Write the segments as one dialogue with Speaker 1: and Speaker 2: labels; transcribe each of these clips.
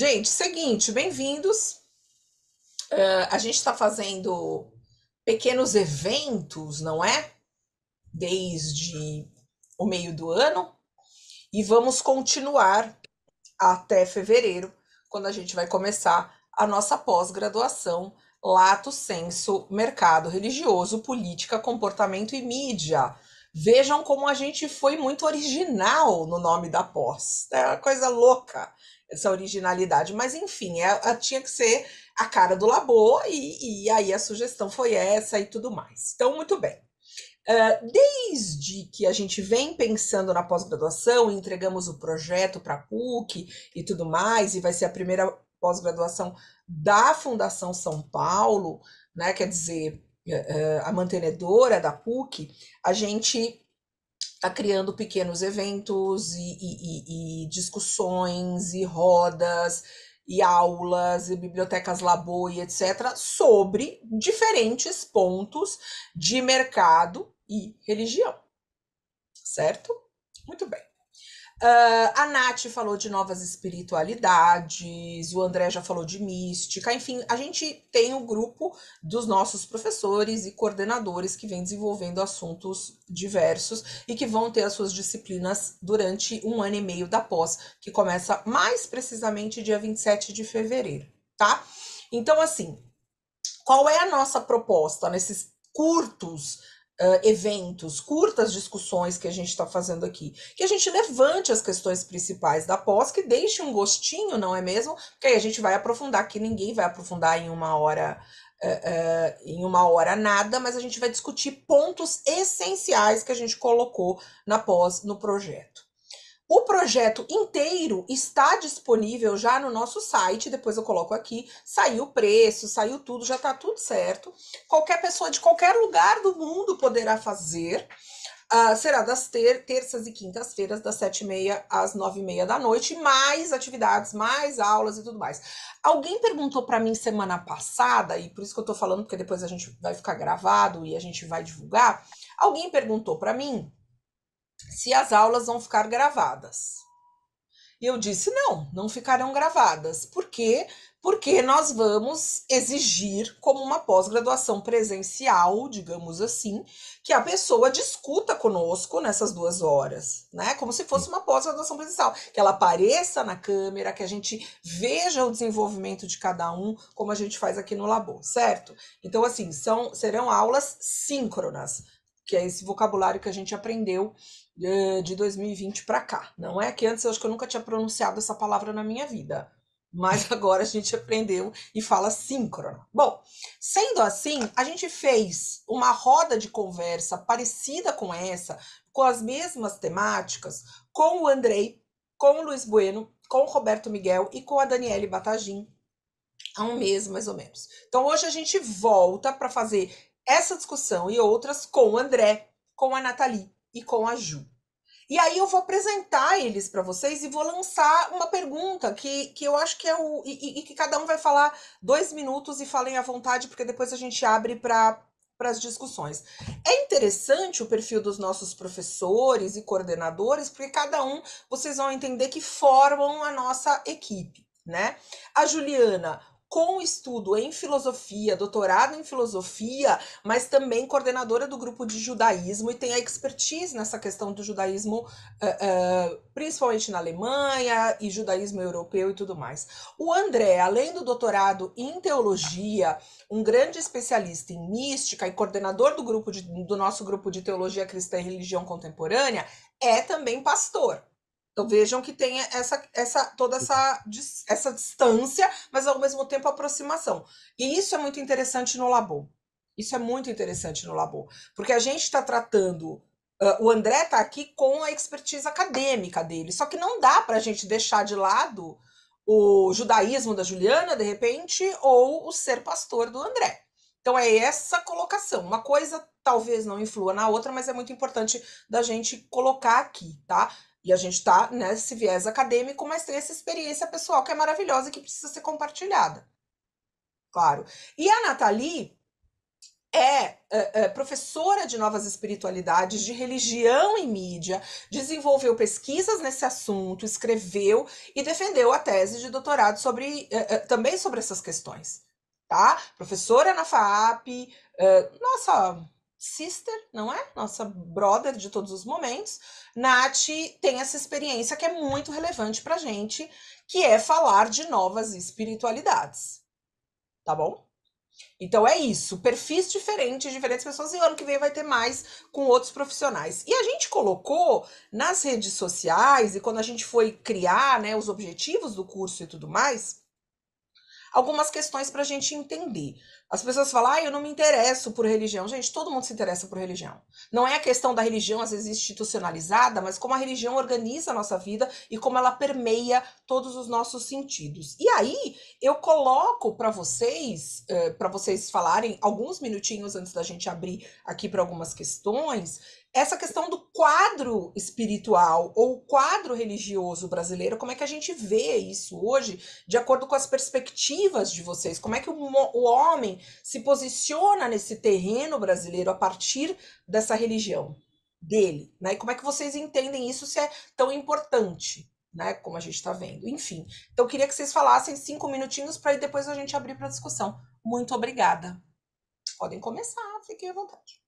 Speaker 1: Gente, seguinte, bem-vindos. Uh, a gente está fazendo pequenos eventos, não é? Desde o meio do ano. E vamos continuar até fevereiro, quando a gente vai começar a nossa pós-graduação Lato Senso, Mercado Religioso, Política, Comportamento e Mídia. Vejam como a gente foi muito original no nome da pós. É uma coisa louca essa originalidade. Mas, enfim, é, é, tinha que ser a cara do labor, e, e, aí a sugestão foi essa e tudo mais. Então, muito bem. Uh, desde que a gente vem pensando na pós-graduação, entregamos o projeto para a PUC e tudo mais, e vai ser a primeira pós-graduação da Fundação São Paulo, né? Quer dizer, eh, eh, a mantenedora da PUC, a gente está criando pequenos eventos e, e, e, e, discussões e rodas e aulas e bibliotecas Labo e etc sobre diferentes pontos de mercado e religião, certo? Muito bem. Uh, a Nath falou de novas espiritualidades, o André já falou de mística, enfim, a gente tem o um grupo dos nossos professores e coordenadores que vem desenvolvendo assuntos diversos e que vão ter as suas disciplinas durante um ano e meio da pós, que começa mais precisamente dia 27 de fevereiro, tá? Então, assim, qual é a nossa proposta nesses curtos uh, eventos, curtas discussões que a gente está fazendo aqui, que a gente levante as questões principais da pós, que deixe um gostinho, não é mesmo? Porque aí a gente vai aprofundar, que ninguém vai aprofundar em uma hora. Uh, uh, em uma hora nada, mas a gente vai discutir pontos essenciais que a gente colocou na pós no projeto. O projeto inteiro está disponível já no nosso site, depois eu coloco aqui. Saiu o preço, saiu tudo, já está tudo certo. Qualquer pessoa de qualquer lugar do mundo poderá fazer. Uh, será das ter terças e quintas-feiras, das sete e meia às nove e meia da noite, mais atividades, mais aulas e tudo mais. Alguém perguntou para mim semana passada, e por isso que eu estou falando, porque depois a gente vai ficar gravado e a gente vai divulgar. Alguém perguntou para mim se as aulas vão ficar gravadas. E eu disse: não, não ficarão gravadas. Por quê? Porque nós vamos exigir, como uma pós-graduação presencial, digamos assim, que a pessoa discuta conosco nessas duas horas, né? Como se fosse uma pós-graduação presencial. Que ela apareça na câmera, que a gente veja o desenvolvimento de cada um, como a gente faz aqui no labor, certo? Então, assim, são, serão aulas síncronas, que é esse vocabulário que a gente aprendeu eh, de 2020 para cá. Não é que antes eu acho que eu nunca tinha pronunciado essa palavra na minha vida, mas agora a gente aprendeu e fala síncrono. Bom, sendo assim, a gente fez uma roda de conversa parecida com essa, com as mesmas temáticas, com o Andrei, com o Luiz Bueno, com o Roberto Miguel e com a Daniele Batagin. Há um mês, mais ou menos. Então, hoje a gente volta para fazer essa discussão e outras com o André, com a Nathalie e com a Ju. E aí eu vou apresentar eles para vocês e vou lançar uma pergunta que, que eu acho que é o. E, e, que cada um vai falar dois minutos e falem à vontade, porque depois a gente abre para as discussões. É interessante o perfil dos nossos professores e coordenadores, porque cada um vocês vão entender que formam a nossa equipe. Né? A Juliana com estudo em filosofia, doutorado em filosofia, mas também coordenadora do grupo de judaísmo e tem a expertise nessa questão do judaísmo, uh, uh, principalmente na Alemanha e judaísmo europeu e tudo mais. O André, além do doutorado em teologia, um grande especialista em mística e coordenador do grupo de, do nosso grupo de teologia cristã e religião contemporânea, é também pastor. Então vejam que tem essa, essa, toda essa, essa distância, mas ao mesmo tempo aproximação. E isso é muito interessante no labor. Isso é muito interessante no labor, porque a gente está tratando Uh, o André está aqui com a expertise acadêmica dele. Só que não dá para a gente deixar de lado o judaísmo da Juliana, de repente, ou o ser pastor do André. Então é essa colocação. Uma coisa talvez não influa na outra, mas é muito importante da gente colocar aqui, tá? E a gente está né, nesse viés acadêmico, mas tem essa experiência pessoal que é maravilhosa e que precisa ser compartilhada. Claro. E a Nathalie é, é, é, professora de novas espiritualidades, de religião e mídia, desenvolveu pesquisas nesse assunto, escreveu e defendeu a tese de doutorado sobre, é, é também sobre essas questões. Tá? Professora na FAAP, é, nossa, sister, não é? Nossa brother de todos os momentos. Nath tem essa experiência que é muito relevante pra gente, que é falar de novas espiritualidades. Tá bom? Então é isso, perfis diferentes, diferentes pessoas, e o ano que vem vai ter mais com outros profissionais. E a gente colocou nas redes sociais, e quando a gente foi criar né, os objetivos do curso e tudo mais, algumas questões para a gente entender. As pessoas falam, ah, eu não me interesso por religião. Gente, todo mundo se interessa por religião. Não é a questão da religião, às vezes, institucionalizada, mas como a religião organiza a nossa vida e como ela permeia todos os nossos sentidos. E aí, eu coloco para vocês, eh, para vocês falarem alguns minutinhos antes da gente abrir aqui para algumas questões, essa questão do quadro espiritual ou quadro religioso brasileiro, como é que a gente vê isso hoje, de acordo com as perspectivas de vocês? Como é que o, o homem se posiciona nesse terreno brasileiro a partir dessa religião dele? Né? E como é que vocês entendem isso se é tão importante? Né, como a gente está vendo. Enfim, então queria que vocês falassem cinco minutinhos para depois a gente abrir para discussão. Muito obrigada. Podem começar, fiquem à vontade.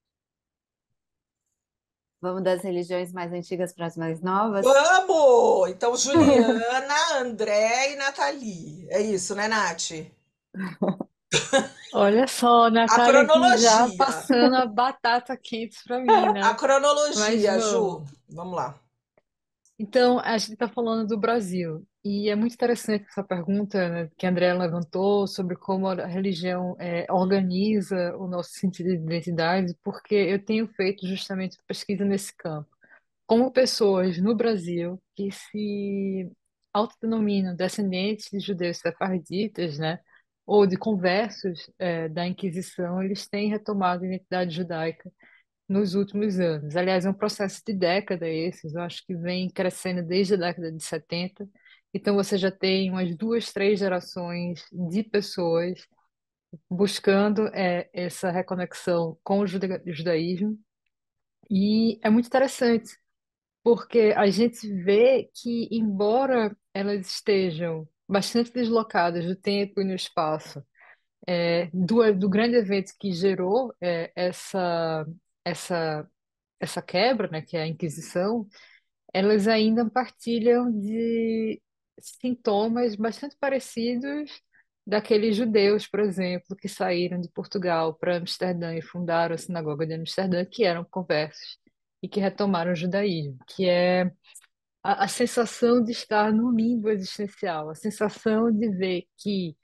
Speaker 2: Vamos das religiões mais antigas para as mais novas?
Speaker 1: Vamos! Então, Juliana, André e Nathalie. É isso, né, Nath?
Speaker 2: Olha só,
Speaker 3: Nathalie, a cronologia. já passando a
Speaker 1: batata quente para mim, né? A cronologia, Mas, Ju. Vamos
Speaker 3: lá. Então, a gente está falando do Brasil. E é muito interessante essa pergunta, né, que a Andrea levantou sobre como a religião é, organiza o nosso sentido de identidade, porque eu tenho feito justamente pesquisa nesse campo. Como pessoas no Brasil que se autodenominam descendentes de judeus sefarditas, né, ou de conversos é, da Inquisição, eles têm retomado a identidade judaica nos últimos anos. Aliás, é um processo de década esses, eu acho que vem crescendo desde a década de 70 então você já tem umas duas, três gerações de pessoas buscando é, essa reconexão com o judaísmo. E é muito interessante, porque a gente vê que, embora elas estejam bastante deslocadas do tempo e no espaço, é, do, do grande evento que gerou é, essa, essa, essa quebra, né, que é a Inquisição, elas ainda partilham de, sintomas bastante parecidos daqueles judeus, por exemplo, que saíram de Portugal para Amsterdã e fundaram a sinagoga de Amsterdã, que eram conversos e que retomaram o judaísmo, que é a, a sensação de estar no limbo existencial, a sensação de ver que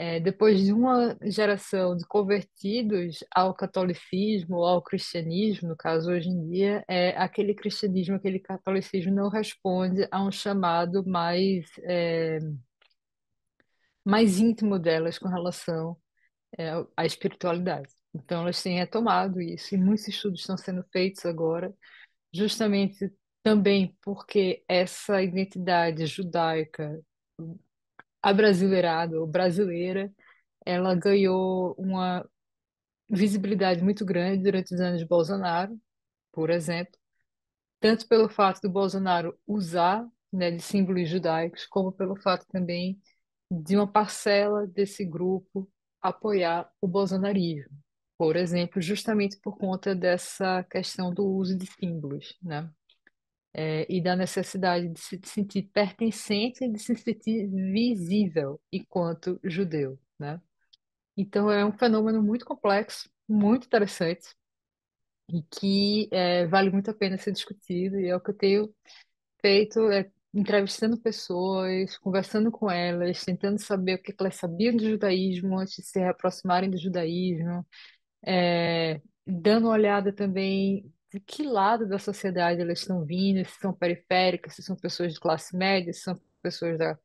Speaker 3: é, depois de uma geração de convertidos ao catolicismo, ao cristianismo, no caso hoje em dia, é, aquele cristianismo, aquele catolicismo não responde a um chamado mais, é, mais íntimo delas com relação é, à espiritualidade. Então, elas têm retomado isso, e muitos estudos estão sendo feitos agora, justamente também porque essa identidade judaica abrasileirada ou brasileira, ela ganhou uma visibilidade muito grande durante os anos de Bolsonaro, por exemplo, tanto pelo fato do Bolsonaro usar né, de símbolos judaicos, como pelo fato também de uma parcela desse grupo apoiar o bolsonarismo, por exemplo, justamente por conta dessa questão do uso de símbolos, né? é, e da necessidade de se sentir pertencente e de se sentir visível enquanto judeu, né? Então é um fenômeno muito complexo, muito interessante e que é, vale muito a pena ser discutido e é o que eu tenho feito é, entrevistando pessoas, conversando com elas, tentando saber o que elas sabiam do judaísmo antes de se aproximarem do judaísmo, é, dando uma olhada também de que lado da sociedade elas estão vindo, se são periféricas, se são pessoas de classe média, se são pessoas da,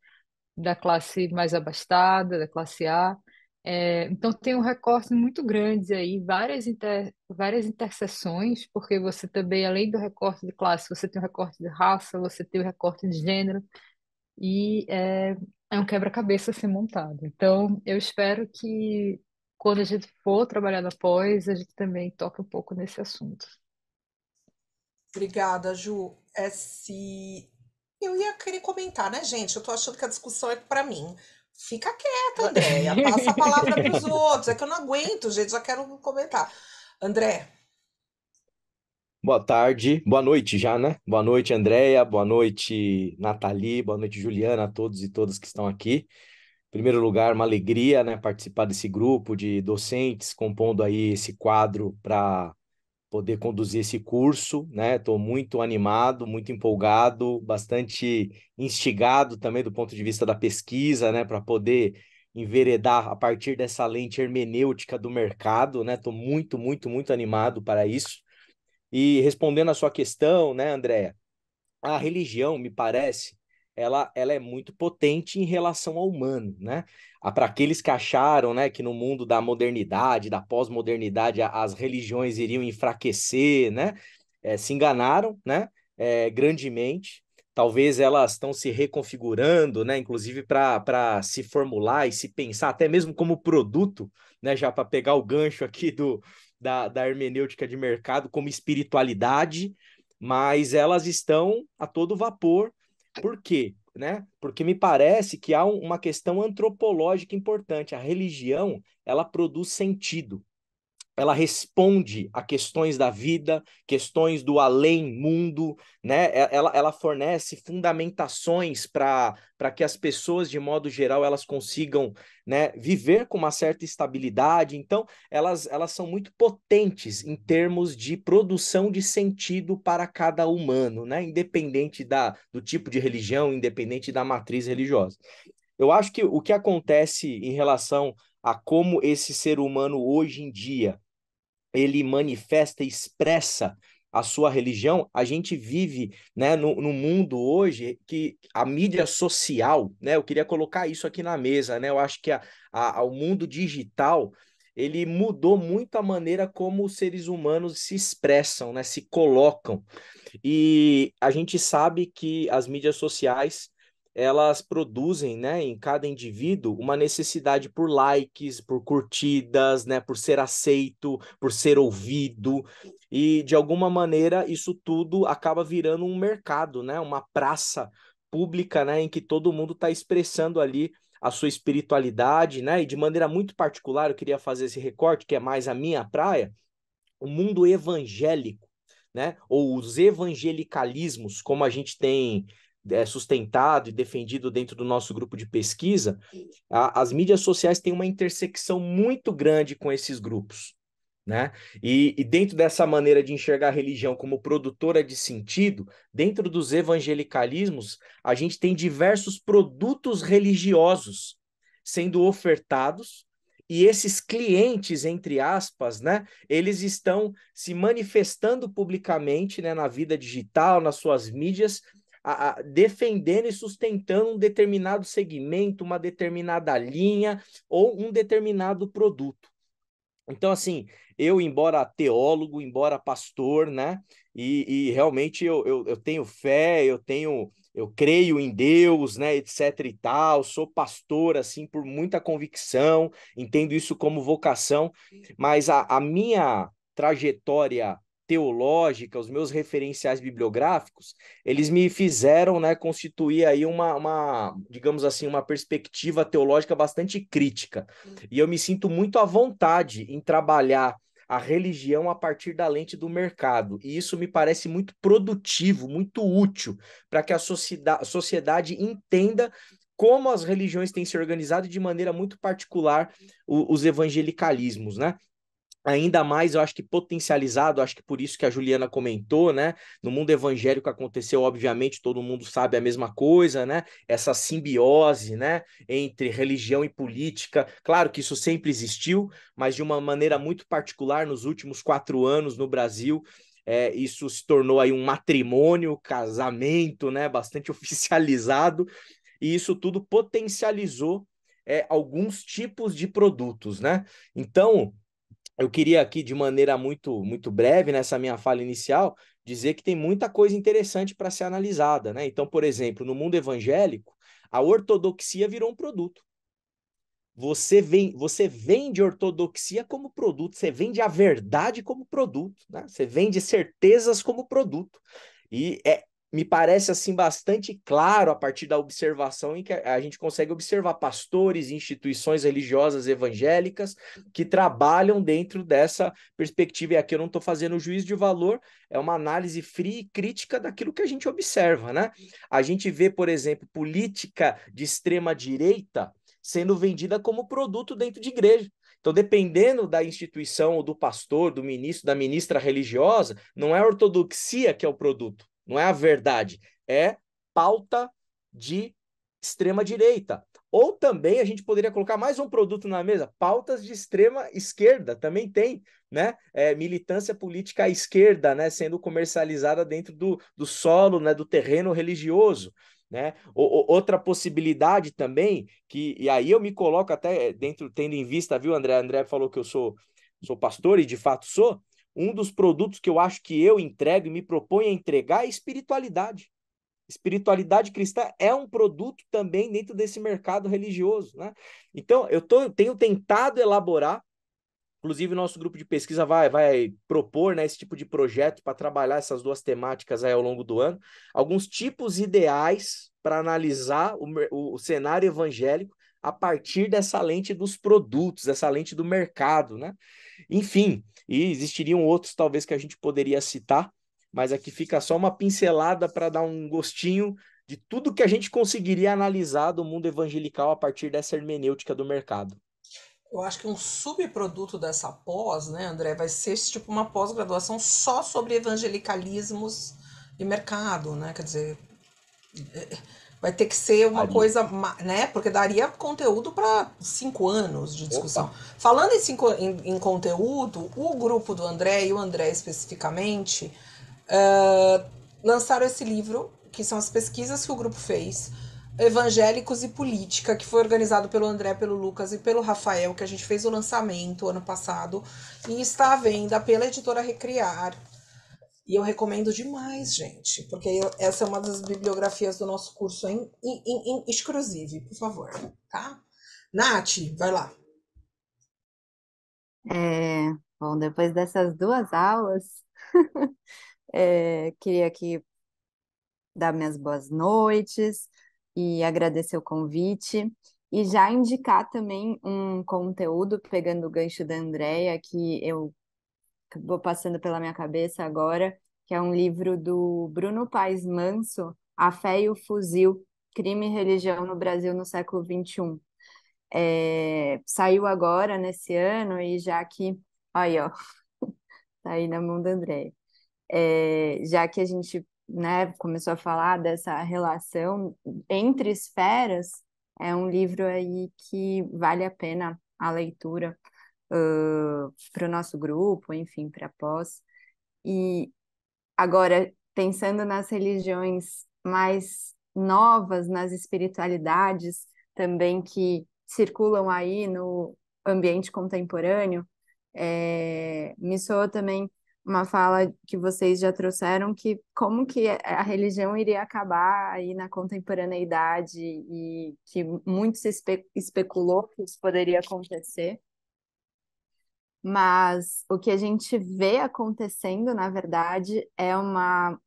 Speaker 3: da classe mais abastada, da classe A. É, então tem um recorte muito grande aí, várias, inter, várias interseções, porque você também, além do recorte de classe, você tem o recorte de raça, você tem o recorte de gênero, e é, é um quebra-cabeça a ser montado. Então eu espero que quando a gente for trabalhar na pós, a gente também toque um pouco nesse assunto.
Speaker 1: Obrigada, Ju. É se... Eu ia querer comentar, né, gente? Eu tô achando que a discussão é para mim. Fica quieta, Andréia. Passa a palavra para os outros. É que eu não aguento, gente. Já quero comentar.
Speaker 4: André. Boa tarde, boa noite já, né? Boa noite, Andréia, boa noite, Nathalie, boa noite, Juliana, a todos e todas que estão aqui. Em primeiro lugar, uma alegria, né, participar desse grupo de docentes compondo aí esse quadro para poder conduzir esse curso, né? Estou muito animado, muito empolgado, bastante instigado também do ponto de vista da pesquisa, né? Para poder enveredar a partir dessa lente hermenêutica do mercado, né? Estou muito, muito, muito animado para isso. E respondendo a sua questão, né, Andréa, a religião, me parece, ela, ela é muito potente em relação ao humano, né? Ah, para aqueles que acharam né, que no mundo da modernidade, da pós-modernidade, as religiões iriam enfraquecer, né? É, se enganaram, né? É, grandemente. Talvez elas estão se reconfigurando, né? Inclusive para se formular e se pensar, até mesmo como produto, né? Já para pegar o gancho aqui do, da, da hermenêutica de mercado, como espiritualidade, mas elas estão a todo vapor por quê? Né? Porque me parece que há uma questão antropológica importante. A religião, ela produz sentido ela responde a questões da vida, questões do além mundo, né? Ela, ela fornece fundamentações para que as pessoas, de modo geral, elas consigam né, viver com uma certa estabilidade. Então, elas, elas são muito potentes em termos de produção de sentido para cada humano, né? Independente da, do tipo de religião, independente da matriz religiosa. Eu acho que o que acontece em relação a como esse ser humano hoje em dia ele manifesta, expressa a sua religião, a gente vive né, no, no, mundo hoje que a mídia social, né, eu queria colocar isso aqui na mesa, né, eu acho que a, a, o mundo digital ele mudou muito a maneira como os seres humanos se expressam, né, se colocam. E a gente sabe que as mídias sociais elas produzem, né, em cada indivíduo uma necessidade por likes, por curtidas, né, por ser aceito, por ser ouvido, e de alguma maneira isso tudo acaba virando um mercado, né, uma praça pública, né, em que todo mundo está expressando ali a sua espiritualidade, né, e de maneira muito particular eu queria fazer esse recorte que é mais a minha praia, o mundo evangélico, né, ou os evangelicalismos, como a gente tem é, sustentado e defendido dentro do nosso grupo de pesquisa, a, as mídias sociais têm uma intersecção muito grande com esses grupos. Né? E, e, dentro dessa maneira de enxergar a religião como produtora de sentido, dentro dos evangelicalismos, a gente tem diversos produtos religiosos sendo ofertados, e esses clientes, entre aspas, né, eles estão se manifestando publicamente né, na vida digital, nas suas mídias, a, a, defendendo e sustentando um determinado segmento, uma determinada linha ou um determinado produto. Então, assim, eu, embora teólogo, embora pastor, né? E, e realmente eu, eu, eu, tenho fé, eu tenho, eu creio em Deus, né? Etc e tal. Sou pastor, assim, por muita convicção, entendo isso como vocação, mas a, a minha trajetória teológica, os meus referenciais bibliográficos, eles me fizeram né, constituir aí uma, uma, digamos assim, uma perspectiva teológica bastante crítica. E eu me sinto muito à vontade em trabalhar a religião a partir da lente do mercado. E isso me parece muito produtivo, muito útil para que a sociedade entenda como as religiões têm se organizado de maneira muito particular os evangelicalismos, né? ainda mais, eu acho que potencializado, acho que por isso que a Juliana comentou, né? No mundo evangélico aconteceu, obviamente, todo mundo sabe a mesma coisa, né? Essa simbiose, né, entre religião e política. Claro que isso sempre existiu, mas de uma maneira muito particular nos últimos quatro anos no Brasil. É, isso se tornou aí um matrimônio, casamento, né, bastante oficializado, e isso tudo potencializou é, alguns tipos de produtos, né? Então, eu queria aqui, de maneira muito, muito breve, nessa minha fala inicial, dizer que tem muita coisa interessante para ser analisada. Né? Então, por exemplo, no mundo evangélico, a ortodoxia virou um produto. Você, vem, você vende ortodoxia como produto, você vende a verdade como produto, né? você vende certezas como produto. E é, me parece assim bastante claro a partir da observação em que a gente consegue observar pastores e instituições religiosas evangélicas que trabalham dentro dessa perspectiva. E aqui eu não estou fazendo juízo de valor, é uma análise fria e crítica daquilo que a gente observa, né? A gente vê, por exemplo, política de extrema direita sendo vendida como produto dentro de igreja. Então, dependendo da instituição, ou do pastor, do ministro, da ministra religiosa, não é a ortodoxia que é o produto, não é a verdade, é pauta de extrema direita. Ou também a gente poderia colocar mais um produto na mesa, pautas de extrema esquerda, também tem, né? É, militância política à esquerda, né? Sendo comercializada dentro do, do solo, né? Do terreno religioso. Né? O, outra possibilidade também, que e aí eu me coloco até dentro, tendo em vista, viu, André? André falou que eu sou, sou pastor, e de fato sou, um dos produtos que eu acho que eu entrego e me proponho a entregar é espiritualidade. Espiritualidade cristã é um produto também dentro desse mercado religioso, né? Então, eu, tô, tenho tentado elaborar, inclusive nosso grupo de pesquisa vai, vai propor né, esse tipo de projeto para trabalhar essas duas temáticas aí ao longo do ano, alguns tipos ideais para analisar o, o cenário evangélico a partir dessa lente dos produtos, dessa lente do mercado, né? Enfim, e existiriam outros talvez que a gente poderia citar, mas aqui fica só uma pincelada para dar um gostinho de tudo que a gente conseguiria analisar do mundo evangelical a partir dessa hermenêutica do mercado.
Speaker 1: Eu acho que um subproduto dessa pós, né, André, vai ser tipo uma pós-graduação só sobre evangelicalismos e mercado, né? Quer dizer, Vai ter que ser uma coisa, né? Porque daria conteúdo para cinco anos de discussão. Opa. Falando em, cinco, em, em, conteúdo, o grupo do André e o André especificamente uh, lançaram esse livro, que são as pesquisas que o grupo fez, Evangélicos e Política, que foi organizado pelo André, pelo Lucas e pelo Rafael, que a gente fez o lançamento ano passado e está à venda pela editora Recriar e eu recomendo demais, gente, porque essa é uma das bibliografias do nosso curso em, em, em, exclusive, por favor, tá? Nath, vai lá.
Speaker 2: É, bom, depois dessas duas aulas, é, queria aqui dar minhas boas noites e agradecer o convite. E já indicar também um conteúdo, pegando o gancho da Andrea, que eu acabou passando pela minha cabeça agora, que é um livro do Bruno Paes Manso, A Fé e o Fuzil, Crime e Religião no Brasil no século XXI. É, saiu agora, nesse ano, e já que... Aí, ó, tá aí na mão da Andréia. É, já que a gente né, começou a falar dessa relação entre esferas, é um livro aí que vale a pena a leitura, uh, para o nosso grupo, enfim, para pós. E agora, pensando nas religiões mais novas, nas espiritualidades também que circulam aí no ambiente contemporâneo, é, me soa também uma fala que vocês já trouxeram que como que a religião iria acabar aí na contemporaneidade e que muito se espe especulou que isso poderia acontecer mas o que a gente vê acontecendo, na verdade, é uma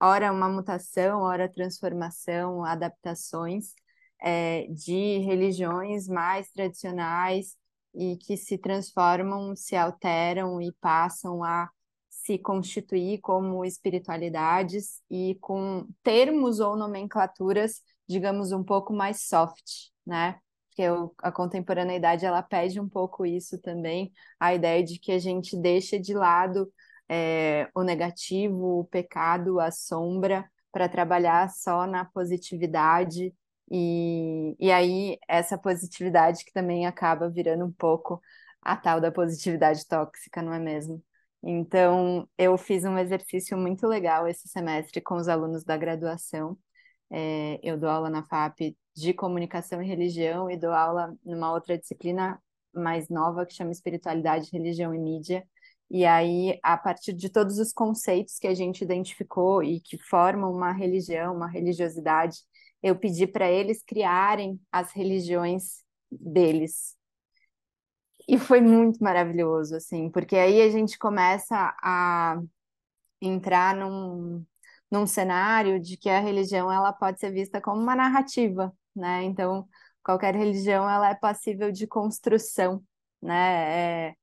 Speaker 2: hora uma mutação, hora transformação, adaptações é, de religiões mais tradicionais e que se transformam, se alteram e passam a se constituir como espiritualidades e com termos ou nomenclaturas, digamos, um pouco mais soft, né? porque a contemporaneidade ela pede um pouco isso também, a ideia de que a gente deixa de lado é, o negativo, o pecado, a sombra, para trabalhar só na positividade. E, e aí, essa positividade que também acaba virando um pouco a tal da positividade tóxica, não é mesmo? Então, eu fiz um exercício muito legal esse semestre com os alunos da graduação. É, eu dou aula na FAP de comunicação e religião e dou aula numa outra disciplina mais nova que chama espiritualidade, religião e mídia. E aí, a partir de todos os conceitos que a gente identificou e que formam uma religião, uma religiosidade, eu pedi para eles criarem as religiões deles. E foi muito maravilhoso, assim, porque aí a gente começa a entrar num, num cenário de que a religião ela pode ser vista como uma narrativa, né? Então, qualquer religião ela é passível de construção, né? É,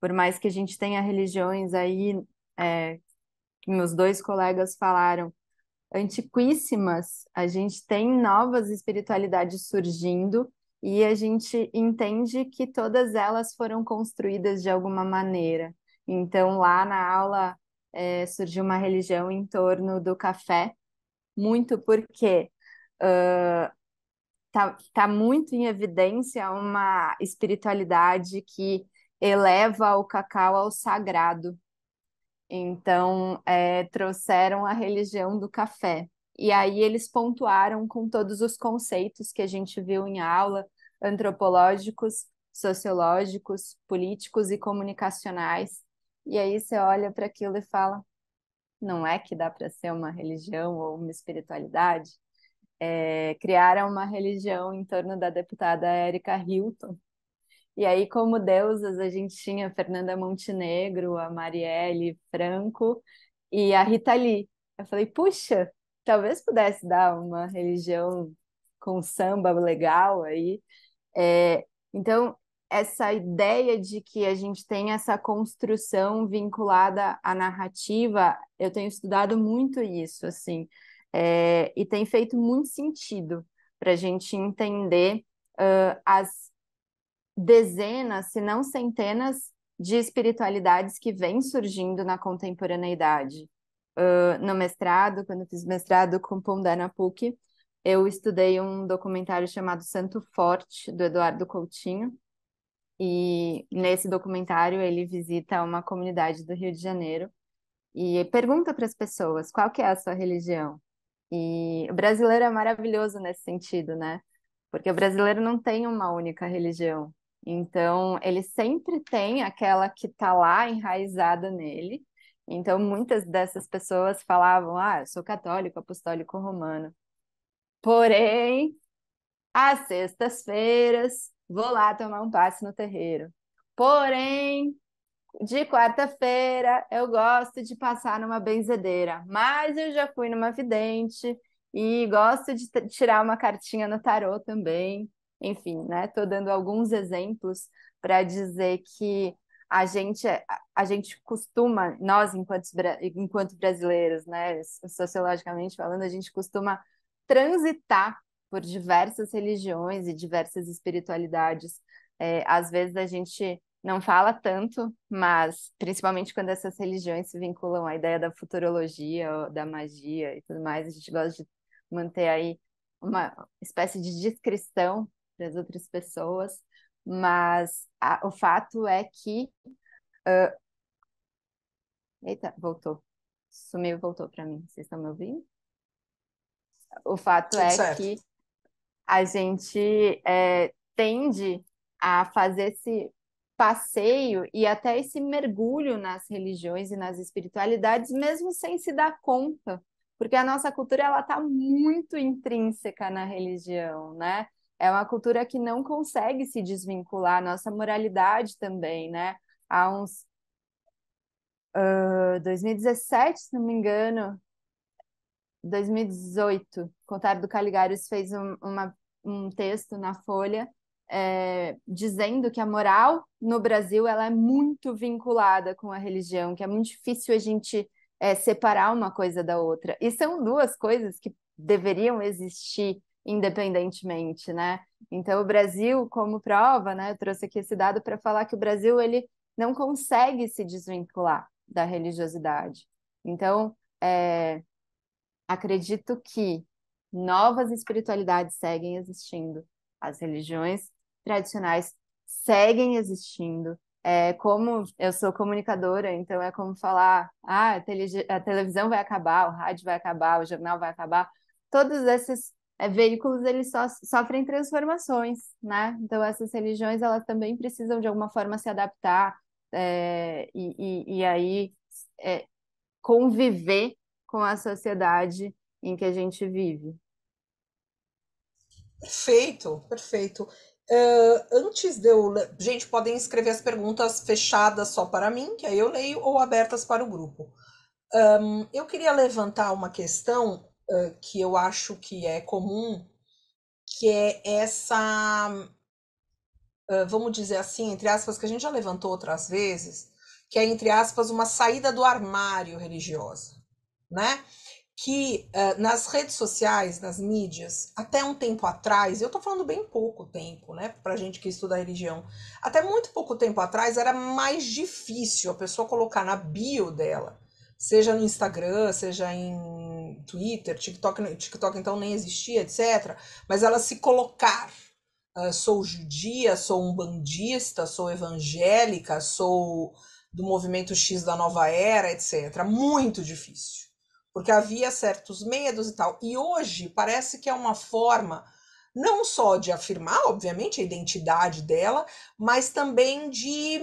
Speaker 2: por mais que a gente tenha religiões aí, é, meus dois colegas falaram, antiquíssimas, a gente tem novas espiritualidades surgindo e a gente entende que todas elas foram construídas de alguma maneira. Então, lá na aula é, surgiu uma religião em torno do café, muito porque tá, tá muito em evidência uma espiritualidade que eleva o cacau ao sagrado. Então, é, trouxeram a religião do café. E aí eles pontuaram com todos os conceitos que a gente viu em aula, antropológicos, sociológicos, políticos e comunicacionais. E aí você olha para aquilo e fala: não é que dá para ser uma religião ou uma espiritualidade? é, criaram uma religião em torno da deputada Érica Hilton. E aí, como deusas, a gente tinha Fernanda Montenegro, a Marielle Franco e a Rita Lee. Eu falei, puxa, talvez pudesse dar uma religião com samba legal aí. É, então, essa ideia de que a gente tem essa construção vinculada à narrativa, eu tenho estudado muito isso, assim. É, e tem feito muito sentido para a gente entender uh, as dezenas, se não centenas, de espiritualidades que vêm surgindo na contemporaneidade. Uh, no mestrado, quando fiz mestrado com Pondé na PUC, eu estudei um documentário chamado Santo Forte, do Eduardo Coutinho, e nesse documentário ele visita uma comunidade do Rio de Janeiro e pergunta para as pessoas qual que é a sua religião. E o brasileiro é maravilhoso nesse sentido, né? Porque o brasileiro não tem uma única religião. Então, ele sempre tem aquela que está lá enraizada nele. Então, muitas dessas pessoas falavam: Ah, eu sou católico, apostólico romano. Porém, às sextas-feiras, vou lá tomar um passe no terreiro. Porém, de quarta-feira eu gosto de passar numa benzedeira, mas eu já fui numa vidente e gosto de tirar uma cartinha no tarô também. Enfim, né? Tô dando alguns exemplos para dizer que a gente é, a gente costuma nós enquanto enquanto brasileiros, né, sociologicamente falando, a gente costuma transitar por diversas religiões e diversas espiritualidades. É, às vezes a gente não fala tanto, mas principalmente quando essas religiões se vinculam à ideia da futurologia, da magia e tudo mais, a gente gosta de manter aí uma espécie de descrição para as outras pessoas, mas a, o fato é que. Uh... Eita, voltou. Sumiu, voltou para mim. Vocês estão me ouvindo? O fato Tudo é certo. que a gente é, tende a fazer esse passeio e até esse mergulho nas religiões e nas espiritualidades, mesmo sem se dar conta, porque a nossa cultura ela está muito intrínseca na religião, né? É uma cultura que não consegue se desvincular, nossa moralidade também, né? Há uns uh, 2017, se não me engano, 2018, Contário do Caligários fez um, uma, um texto na Folha é, dizendo que a moral no Brasil ela é muito vinculada com a religião, que é muito difícil a gente é, separar uma coisa da outra. E são duas coisas que deveriam existir independentemente, né? Então o Brasil, como prova, né? Eu trouxe aqui esse dado para falar que o Brasil ele não consegue se desvincular da religiosidade. Então é, acredito que novas espiritualidades seguem existindo, as religiões tradicionais seguem existindo. É, como eu sou comunicadora, então é como falar: ah, a, a televisão vai acabar, o rádio vai acabar, o jornal vai acabar. Todos esses é, veículos eles so, sofrem transformações, né? Então essas religiões elas também precisam de alguma forma se adaptar é, e, e, e, aí é, conviver com a sociedade em que a gente vive.
Speaker 1: Perfeito, perfeito. Uh, antes de eu. Gente, podem escrever as perguntas fechadas só para mim, que aí eu leio, ou abertas para o grupo. Um, eu queria levantar uma questão uh, que eu acho que é comum, que é essa. Uh, vamos dizer assim, entre aspas, que a gente já levantou outras vezes, que é, entre aspas, uma saída do armário religiosa, né? que uh, nas redes sociais, nas mídias, até um tempo atrás, eu estou falando bem pouco tempo, né, pra gente que estuda religião, até muito pouco tempo atrás era mais difícil a pessoa colocar na bio dela, seja no Instagram, seja em Twitter, TikTok, TikTok então nem existia, etc, mas ela se colocar uh, sou judia, sou umbandista, sou evangélica, sou do movimento X da nova era, etc. Muito difícil porque havia certos medos e tal. E hoje parece que é uma forma não só de afirmar, obviamente, a identidade dela, mas também de.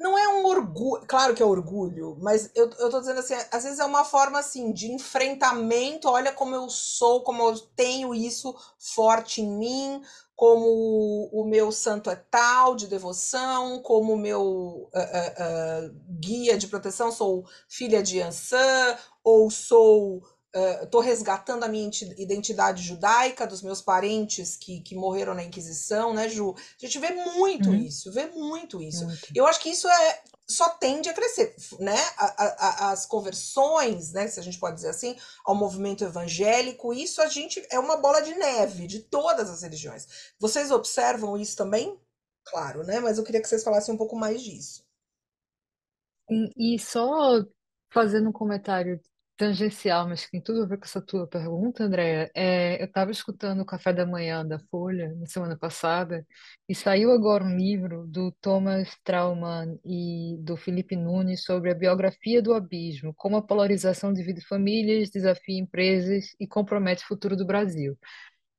Speaker 1: Não é um orgulho, claro que é orgulho, mas eu, eu tô dizendo assim, às vezes é uma forma assim de enfrentamento, olha como eu sou, como eu tenho isso forte em mim, como o meu santo é tal de devoção, como o meu uh, uh, uh, guia de proteção, sou filha de Ansã, ou sou estou uh, resgatando a minha identidade judaica dos meus parentes que, que morreram na Inquisição, né, Ju? A gente vê muito uhum. isso, vê muito isso. Eu acho que isso é só tende a crescer, né? A, a, as conversões, né, se a gente pode dizer assim, ao movimento evangélico, isso a gente é uma bola de neve de todas as religiões. Vocês observam isso também? Claro, né? Mas eu queria que vocês falassem um pouco mais disso.
Speaker 3: E, e só fazendo um comentário tangencial, mas que tem tudo a ver com essa tua pergunta, Andréa. É, eu estava escutando o Café da Manhã da Folha na semana passada e saiu agora um livro do Thomas Traumann e do Felipe Nunes sobre a biografia do abismo, como a polarização divide famílias, desafia empresas e compromete o futuro do Brasil.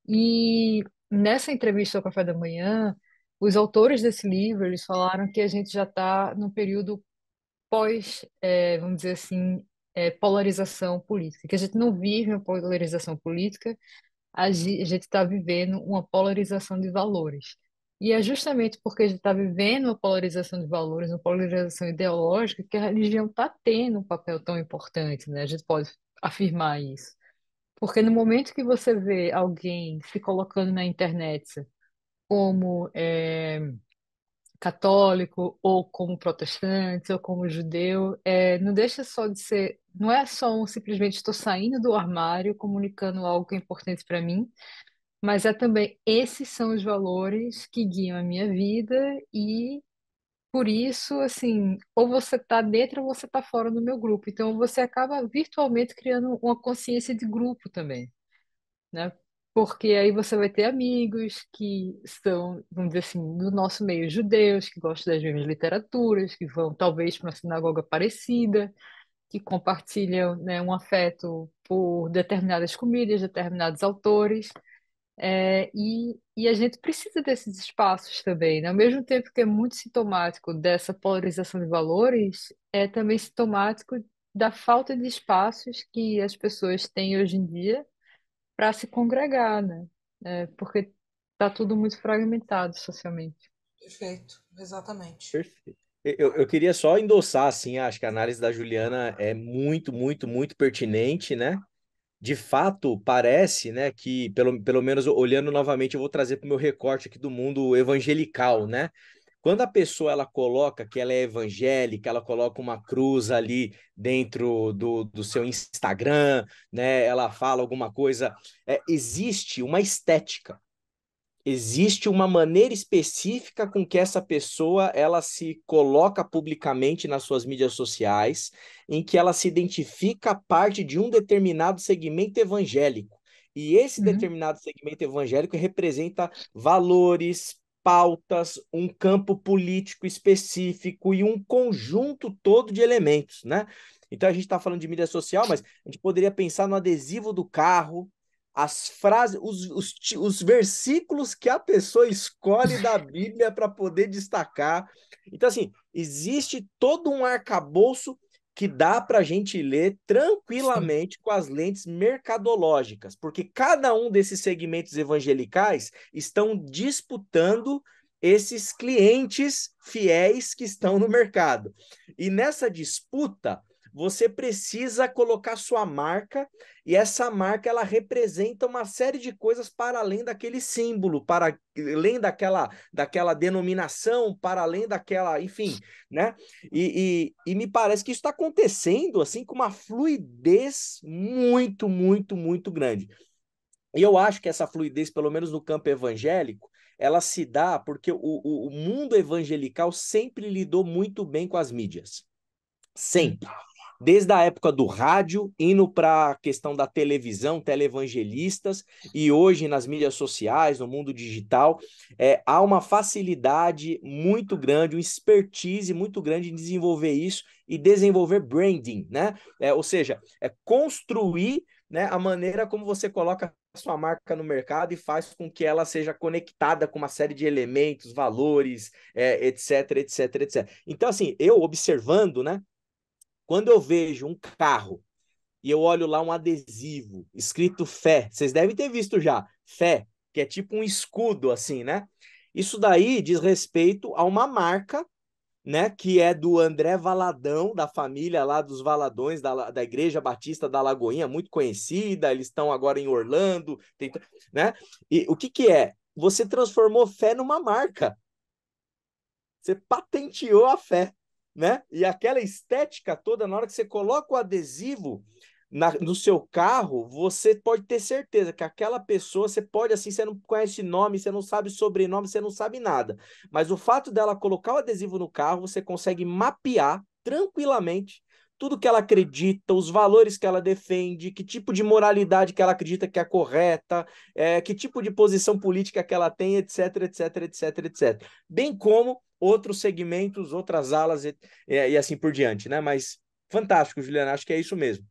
Speaker 3: E nessa entrevista ao Café da Manhã, os autores desse livro eles falaram que a gente já está no período pós, é, vamos dizer assim, é, polarização política, que a gente não vive uma polarização política, a gente está vivendo uma polarização de valores. E é justamente porque a gente está vivendo uma polarização de valores, uma polarização ideológica, que a religião está tendo um papel tão importante, né? A gente pode afirmar isso. Porque no momento que você vê alguém se colocando na internet como é, católico ou como protestante ou como judeu, é, não deixa só de ser, não é só um simplesmente estou saindo do armário comunicando algo que é importante para mim, mas é também esses são os valores que guiam a minha vida e por isso, assim, ou você está dentro ou você está fora do meu grupo. Então você acaba virtualmente criando uma consciência de grupo também, né? porque aí você vai ter amigos que são, vamos dizer assim, do nosso meio judeus, que gostam das mesmas literaturas, que vão talvez para uma sinagoga parecida, que compartilham, né, um afeto por determinadas comidas, determinados autores. É, e, e a gente precisa desses espaços também, né? Ao mesmo tempo que é muito sintomático dessa polarização de valores, é também sintomático da falta de espaços que as pessoas têm hoje em dia para se congregar, né? É, porque está tudo muito fragmentado socialmente.
Speaker 1: Perfeito, exatamente.
Speaker 4: Perfeito. Eu, eu queria só endossar, assim, acho que a análise da Juliana é muito, muito, muito pertinente, né? De fato, parece, né, que, pelo, pelo menos olhando novamente, eu vou trazer para o meu recorte aqui do mundo evangelical, né? Quando a pessoa ela coloca que ela é evangélica, ela coloca uma cruz ali dentro do, do seu Instagram, né? Ela fala alguma coisa. É, existe uma estética, existe uma maneira específica com que essa pessoa ela se coloca publicamente nas suas mídias sociais, em que ela se identifica parte de um determinado segmento evangélico. E esse uhum. determinado segmento evangélico representa valores, pautas, um campo político específico e um conjunto todo de elementos, né? Então a gente está falando de mídia social, mas a gente poderia pensar no adesivo do carro, as frases, os, os, os versículos que a pessoa escolhe da Bíblia para poder destacar. Então, assim, existe todo um arcabouço que dá para a gente ler tranquilamente Sim. com as lentes mercadológicas, porque cada um desses segmentos evangelicais estão disputando esses clientes fiéis que estão no mercado. E nessa disputa, você precisa colocar sua marca e essa marca ela representa uma série de coisas para além daquele símbolo, para além daquela, daquela denominação, para além daquela, enfim, né? E, e, e me parece que isso está acontecendo assim com uma fluidez muito, muito, muito grande. E eu acho que essa fluidez, pelo menos no campo evangélico, ela se dá porque o, o, o mundo evangelical sempre lidou muito bem com as mídias. Sempre desde a época do rádio, indo para a questão da televisão, televangelistas, e hoje nas mídias sociais, no mundo digital, é, há uma facilidade muito grande, uma expertise muito grande em desenvolver isso e desenvolver branding, né? É, ou seja, é construir né, a maneira como você coloca sua marca no mercado e faz com que ela seja conectada com uma série de elementos, valores, é, etc, etc, etc. Então, assim, eu observando, né, quando eu vejo um carro e eu olho lá um adesivo escrito fé, vocês devem ter visto já, fé, que é tipo um escudo assim, né? Isso daí diz respeito a uma marca, né, que é do André Valadão, da família lá dos Valadões, da, da Igreja Batista da Lagoinha, muito conhecida, eles estão agora em Orlando, tem, né? E o que que é? Você transformou fé numa marca. Você patenteou a fé né? E aquela estética toda, na hora que você coloca o adesivo na, no seu carro, você pode ter certeza que aquela pessoa, você pode assim, você não conhece nome, você não sabe sobrenome, você não sabe nada. Mas o fato dela colocar o adesivo no carro, você consegue mapear tranquilamente tudo que ela acredita, os valores que ela defende, que tipo de moralidade que ela acredita que é correta, é, que tipo de posição política que ela tem, etc, etc, etc, etc. Bem como outros segmentos, outras alas e, e assim por diante, né? Mas fantástico, Juliana, acho que é isso mesmo.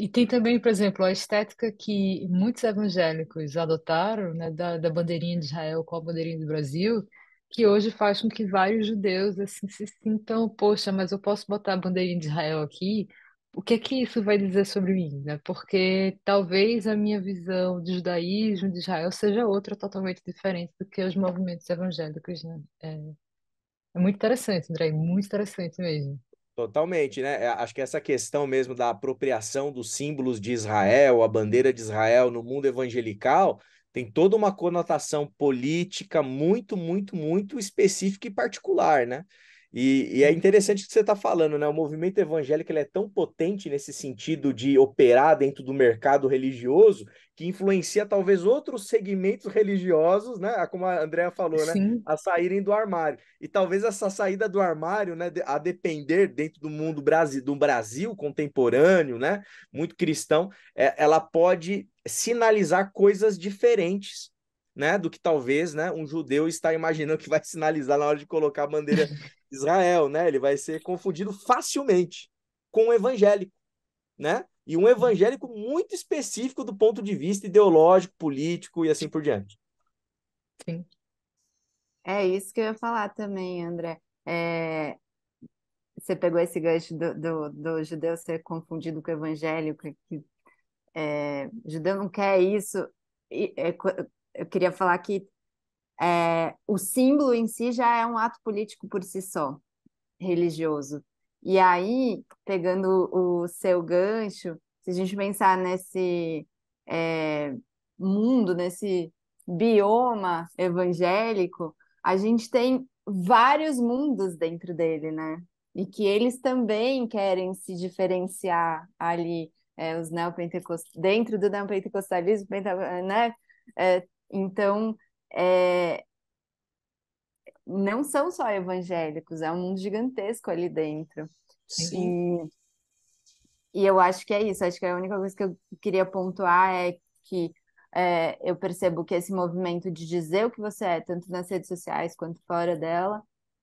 Speaker 3: E tem também, por exemplo, a estética que muitos evangélicos adotaram, né, da, da bandeirinha de Israel com a bandeirinha do Brasil, que hoje faz com que vários judeus assim se sintam, poxa, mas eu posso botar a bandeirinha de Israel aqui? O que é que isso vai dizer sobre mim, né? Porque talvez a minha visão de judaísmo de Israel seja outra, totalmente diferente do que os movimentos evangélicos, né? É, é muito interessante, André, muito interessante mesmo.
Speaker 4: Totalmente, né? É, acho que essa questão mesmo da apropriação dos símbolos de Israel, a bandeira de Israel no mundo evangelical, tem toda uma conotação política muito, muito, muito específica e particular, né? E, e, é interessante o que você está falando, né? O movimento evangélico ele é tão potente nesse sentido de operar dentro do mercado religioso que influencia talvez outros segmentos religiosos, né? Ah, como a Andrea falou, né? A saírem do armário. E talvez essa saída do armário, né? A depender dentro do mundo Brasil, do Brasil contemporâneo, né? Muito cristão, é, ela pode sinalizar coisas diferentes né, do que talvez, né, um judeu está imaginando que vai sinalizar na hora de colocar a bandeira de Israel, né? Ele vai ser confundido facilmente com um evangélico, né? E um evangélico muito específico do ponto de vista ideológico, político e assim por diante.
Speaker 2: Sim. É isso que eu ia falar também, André. É, você pegou esse gancho do, do, do, judeu ser confundido com evangélico, que é, judeu não quer isso. E, é, eu queria falar que é, o símbolo em si já é um ato político por si só, religioso. E aí, pegando o seu gancho, se a gente pensar nesse é, mundo, nesse bioma evangélico, a gente tem vários mundos dentro dele, né? E que eles também querem se diferenciar ali, é, os neopentecostais, dentro do neopentecostalismo, né? É, então, é, não são só evangélicos, é um mundo gigantesco ali dentro. Sim. E, e eu acho que é isso, acho que a única coisa que eu queria pontuar é que é, eu percebo que esse movimento de dizer o que você é, tanto nas redes sociais quanto fora dela,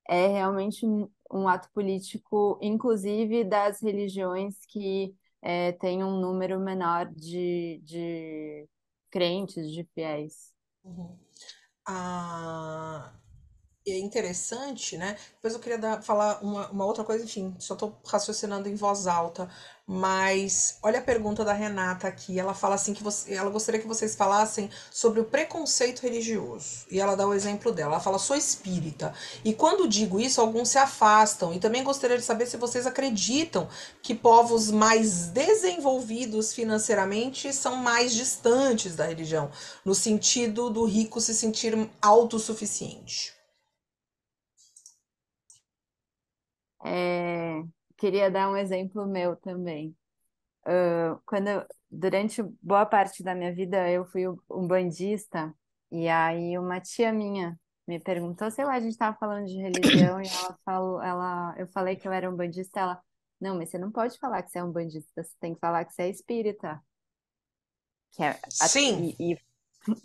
Speaker 2: é realmente um, um ato político, inclusive das religiões que é, têm um número menor de, de crentes, de fiéis.
Speaker 1: mm Uh, é interessante, né? Depois eu queria dar, falar uma, uma, outra coisa, enfim, só estou raciocinando em voz alta, mas olha a pergunta da Renata aqui. Ela fala assim que você, ela gostaria que vocês falassem sobre o preconceito religioso. E ela dá o exemplo dela. Ela fala: "Sou espírita". E quando digo isso, alguns se afastam. E também gostaria de saber se vocês acreditam que povos mais desenvolvidos financeiramente são mais distantes da religião, no sentido do rico se sentir autossuficiente.
Speaker 2: É, queria dar um exemplo meu também. Uh, quando eu, durante boa parte da minha vida eu fui um bandista e aí uma tia minha me perguntou, sei lá, a gente estava falando de religião e ela falou, ela, eu falei que eu era um bandista, ela, não, mas você não pode falar que você é um bandista, você tem que falar que você é espírita. Que é, Sim. E, e,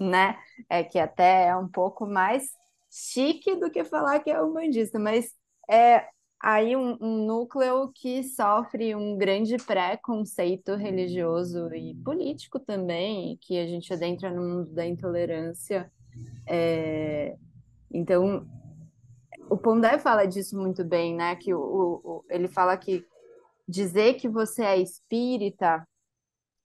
Speaker 2: né? É que até é um pouco mais chique do que falar que é um bandista, mas é aí um, um, núcleo que sofre um grande preconceito religioso e político também, que a gente adentra no mundo da intolerância. É... Então, o Pondé fala disso muito bem, né? Que o, o, ele fala que dizer que você é espírita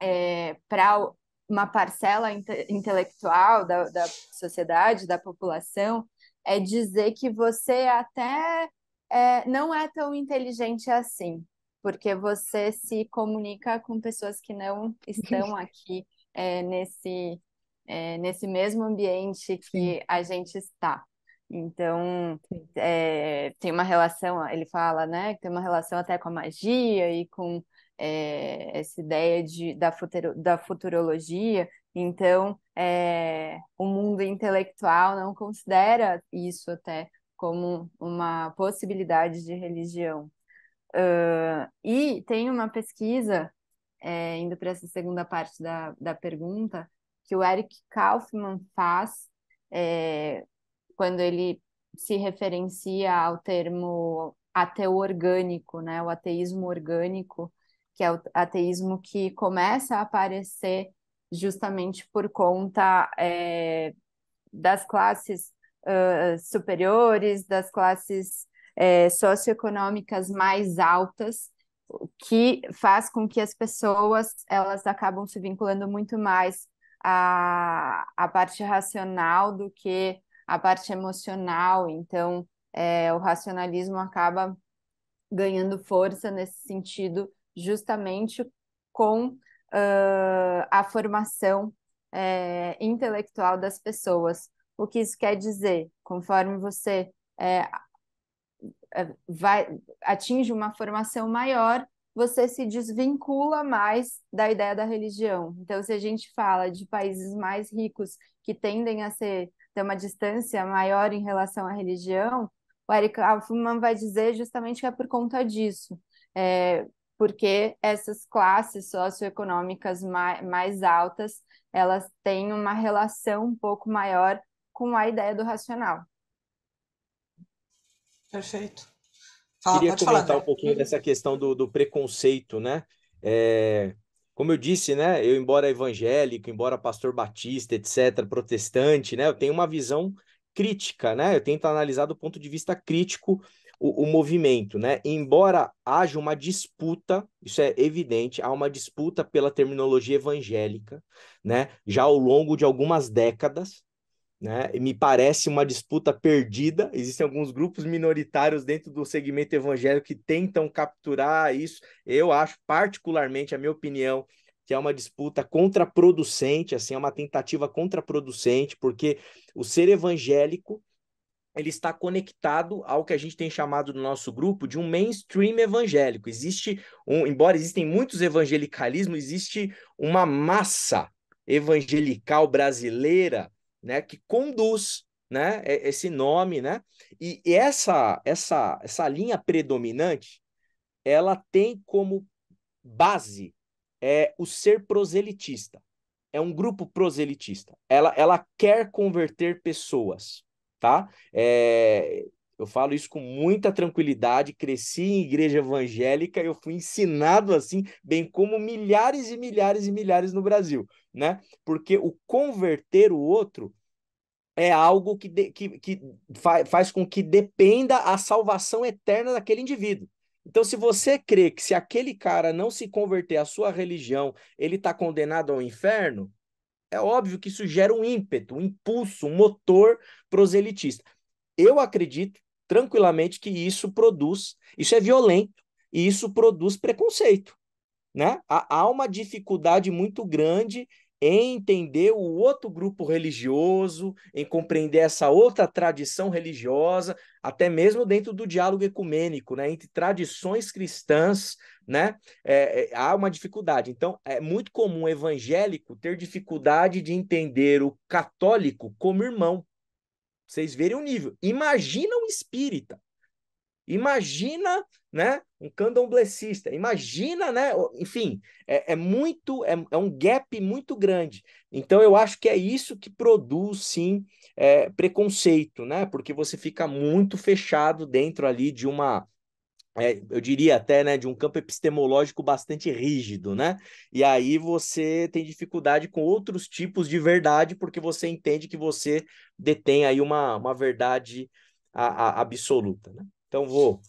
Speaker 2: é, para uma parcela inte intelectual da, da sociedade, da população, é dizer que você é até é, não é tão inteligente assim, porque você se comunica com pessoas que não estão aqui é, nesse, é, nesse mesmo ambiente que Sim. a gente está. Então, é, tem uma relação, ele fala, né, que tem uma relação até com a magia e com é, essa ideia de, da, futuro, da futurologia. Então, é, o mundo intelectual não considera isso até como uma possibilidade de religião. Uh, e tem uma pesquisa, é, indo para essa segunda parte da, da pergunta, que o Eric Kaufman faz é, quando ele se referencia ao termo ateu orgânico, né? o ateísmo orgânico, que é o ateísmo que começa a aparecer justamente por conta é, das classes uh, superiores, das classes é, socioeconômicas mais altas, que faz com que as pessoas elas acabam se vinculando muito mais à, à parte racional do que à parte emocional. Então, é, o racionalismo acaba ganhando força nesse sentido, justamente com uh, a formação é, intelectual das pessoas o que isso quer dizer. Conforme você é, é, vai, atinge uma formação maior, você se desvincula mais da ideia da religião. Então, se a gente fala de países mais ricos que tendem a ser, ter uma distância maior em relação à religião, o Eric Kaufman vai dizer justamente que é por conta disso, é, porque essas classes socioeconômicas mais, mais altas elas têm uma relação um pouco maior com a ideia do racional. Perfeito.
Speaker 4: Fala, Queria comentar falar, um pouquinho uhum. dessa questão do, do preconceito, né? É, como eu disse, né? Eu, embora evangélico, embora pastor batista, etc., protestante, né? Eu tenho uma visão crítica, né? Eu tento analisar do ponto de vista crítico o, o, movimento, né? Embora haja uma disputa, isso é evidente, há uma disputa pela terminologia evangélica, né? Já ao longo de algumas décadas, né? Me parece uma disputa perdida. Existem alguns grupos minoritários dentro do segmento evangélico que tentam capturar isso. Eu acho, particularmente, a minha opinião, que é uma disputa contraproducente, assim, é uma tentativa contraproducente, porque o ser evangélico ele está conectado ao que a gente tem chamado no nosso grupo de um mainstream evangélico. Existe um, embora existem muitos evangelicalismos, existe uma massa evangelical brasileira né, que conduz né, esse nome, né? E, essa, essa, essa linha predominante, ela tem como base é o ser proselitista. É um grupo proselitista. Ela, ela quer converter pessoas, tá? É, eu falo isso com muita tranquilidade. Cresci em igreja evangélica, eu fui ensinado assim, bem como milhares e milhares e milhares no Brasil, né? Porque o converter o outro é algo que, de, que, que fa faz com que dependa a salvação eterna daquele indivíduo. Então, se você crê que se aquele cara não se converter à sua religião, ele está condenado ao inferno, é óbvio que isso gera um ímpeto, um impulso, um motor proselitista. Eu acredito tranquilamente que isso produz, isso é violento e isso produz preconceito. Né? Há uma dificuldade muito grande em entender o outro grupo religioso, em compreender essa outra tradição religiosa, até mesmo dentro do diálogo ecumênico, né? entre tradições cristãs, né? É, é, há uma dificuldade. Então, é muito comum evangélico ter dificuldade de entender o católico como irmão vocês verem o nível. Imagina um espírita. Imagina, né, um candomblessista. Imagina, né, enfim, é, é muito, é, é, um gap muito grande. Então eu acho que é isso que produz, sim, é, preconceito, né, porque você fica muito fechado dentro ali de uma, é, eu diria até, né, de um campo epistemológico bastante rígido, né? E aí você tem dificuldade com outros tipos de verdade, porque você entende que você detém aí uma, uma verdade a, a absoluta, né? Então vou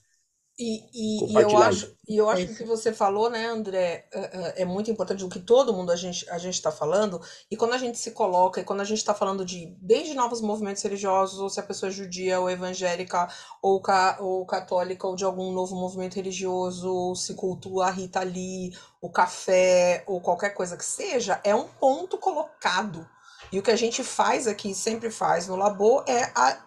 Speaker 1: e, e, e, eu acho, e eu acho é que o que você falou, né, André, é, é, é muito importante o que todo mundo a gente a gente está falando. E quando a gente se coloca, e quando a gente está falando de desde novos movimentos religiosos, ou se a pessoa é judia ou evangélica ou, ca, ou católica ou de algum novo movimento religioso, ou se cultua a Rita Lee, o café ou qualquer coisa que seja, é um ponto colocado e o que a gente faz aqui, sempre faz no labor, é a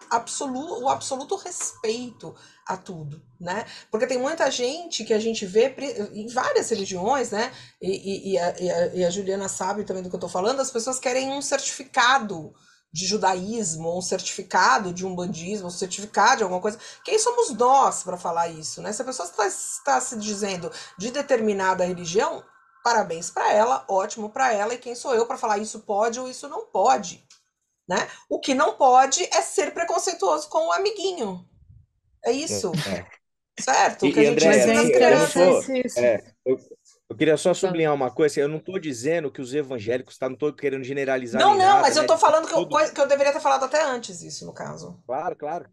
Speaker 1: o absoluto respeito a tudo, né? Porque tem muita gente que a gente vê em várias religiões, né? E, e, e, a, e a, Juliana sabe também do que eu estou falando, as pessoas querem um certificado de judaísmo, um certificado de umbandismo, um certificado de alguma coisa. Quem somos nós para falar isso, né? Se a pessoa está, está se dizendo de determinada religião, parabéns para ela, ótimo para ela, e quem sou eu para falar isso pode ou isso não pode, né? O que não pode é ser preconceituoso com o amiguinho, é isso. É, é. Certo? E, que e a gente André, ensina assim, as é
Speaker 4: crianças. Eu, eu queria só tá. sublinhar uma coisa, assim, eu não estou dizendo que os evangélicos tá, não estou querendo generalizar. Não, não, nada, mas né? eu estou
Speaker 1: falando que eu, que eu deveria ter falado até
Speaker 4: antes isso, no caso. Claro, claro.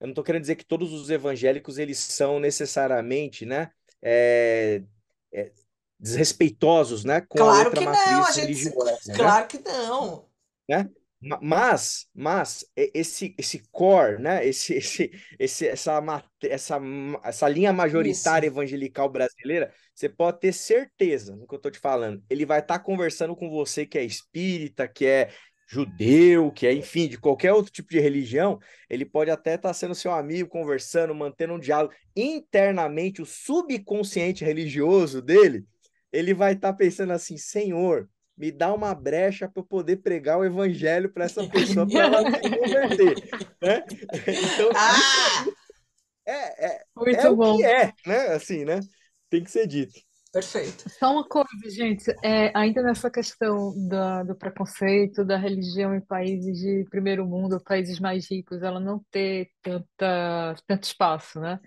Speaker 4: Eu não estou querendo dizer que todos os evangélicos eles são necessariamente, né, é, é, desrespeitosos, né, com claro a outra que não, a gente... religiosa. Né? Claro né? que não. Né? Mas, mas esse esse core, né? Esse, esse, esse essa, essa, essa linha majoritária Isso. evangelical brasileira, você pode ter certeza no que eu estou te falando. Ele vai estar tá conversando com você que é espírita, que é judeu, que é, enfim, de qualquer outro tipo de religião, ele pode até estar tá sendo seu amigo, conversando, mantendo um diálogo. Internamente, o subconsciente religioso dele, ele vai estar tá pensando assim: Senhor, me dá uma brecha para eu poder pregar o evangelho para essa pessoa para ela se converter. Né? Então, ah!
Speaker 3: é, é, Muito é bom. o que
Speaker 4: é, né? Assim, né? Tem que ser dito. Perfeito.
Speaker 3: Só uma coisa, gente, é, ainda nessa questão do preconceito da religião em países de primeiro mundo, países mais ricos, ela não ter tanta, tanto espaço, né?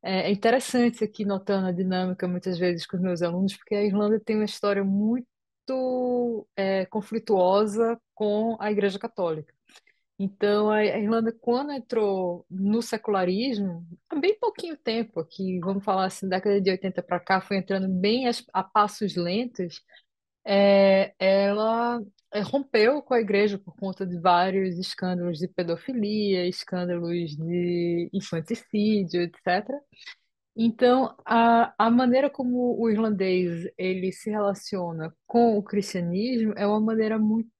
Speaker 3: É, é interessante aqui notando a dinâmica muitas vezes com os meus alunos, porque a Irlanda tem uma história muito muito é, conflituosa com a Igreja Católica. Então, a Irlanda, quando entrou no secularismo, há bem pouquinho tempo, aqui, vamos falar assim, década de 80 para cá, foi entrando bem a, passos lentos, é, ela é, rompeu com a igreja por conta de vários escândalos de pedofilia, escândalos de infanticídio, etc. Então, a, a maneira como o irlandês ele se relaciona com o cristianismo é uma maneira muito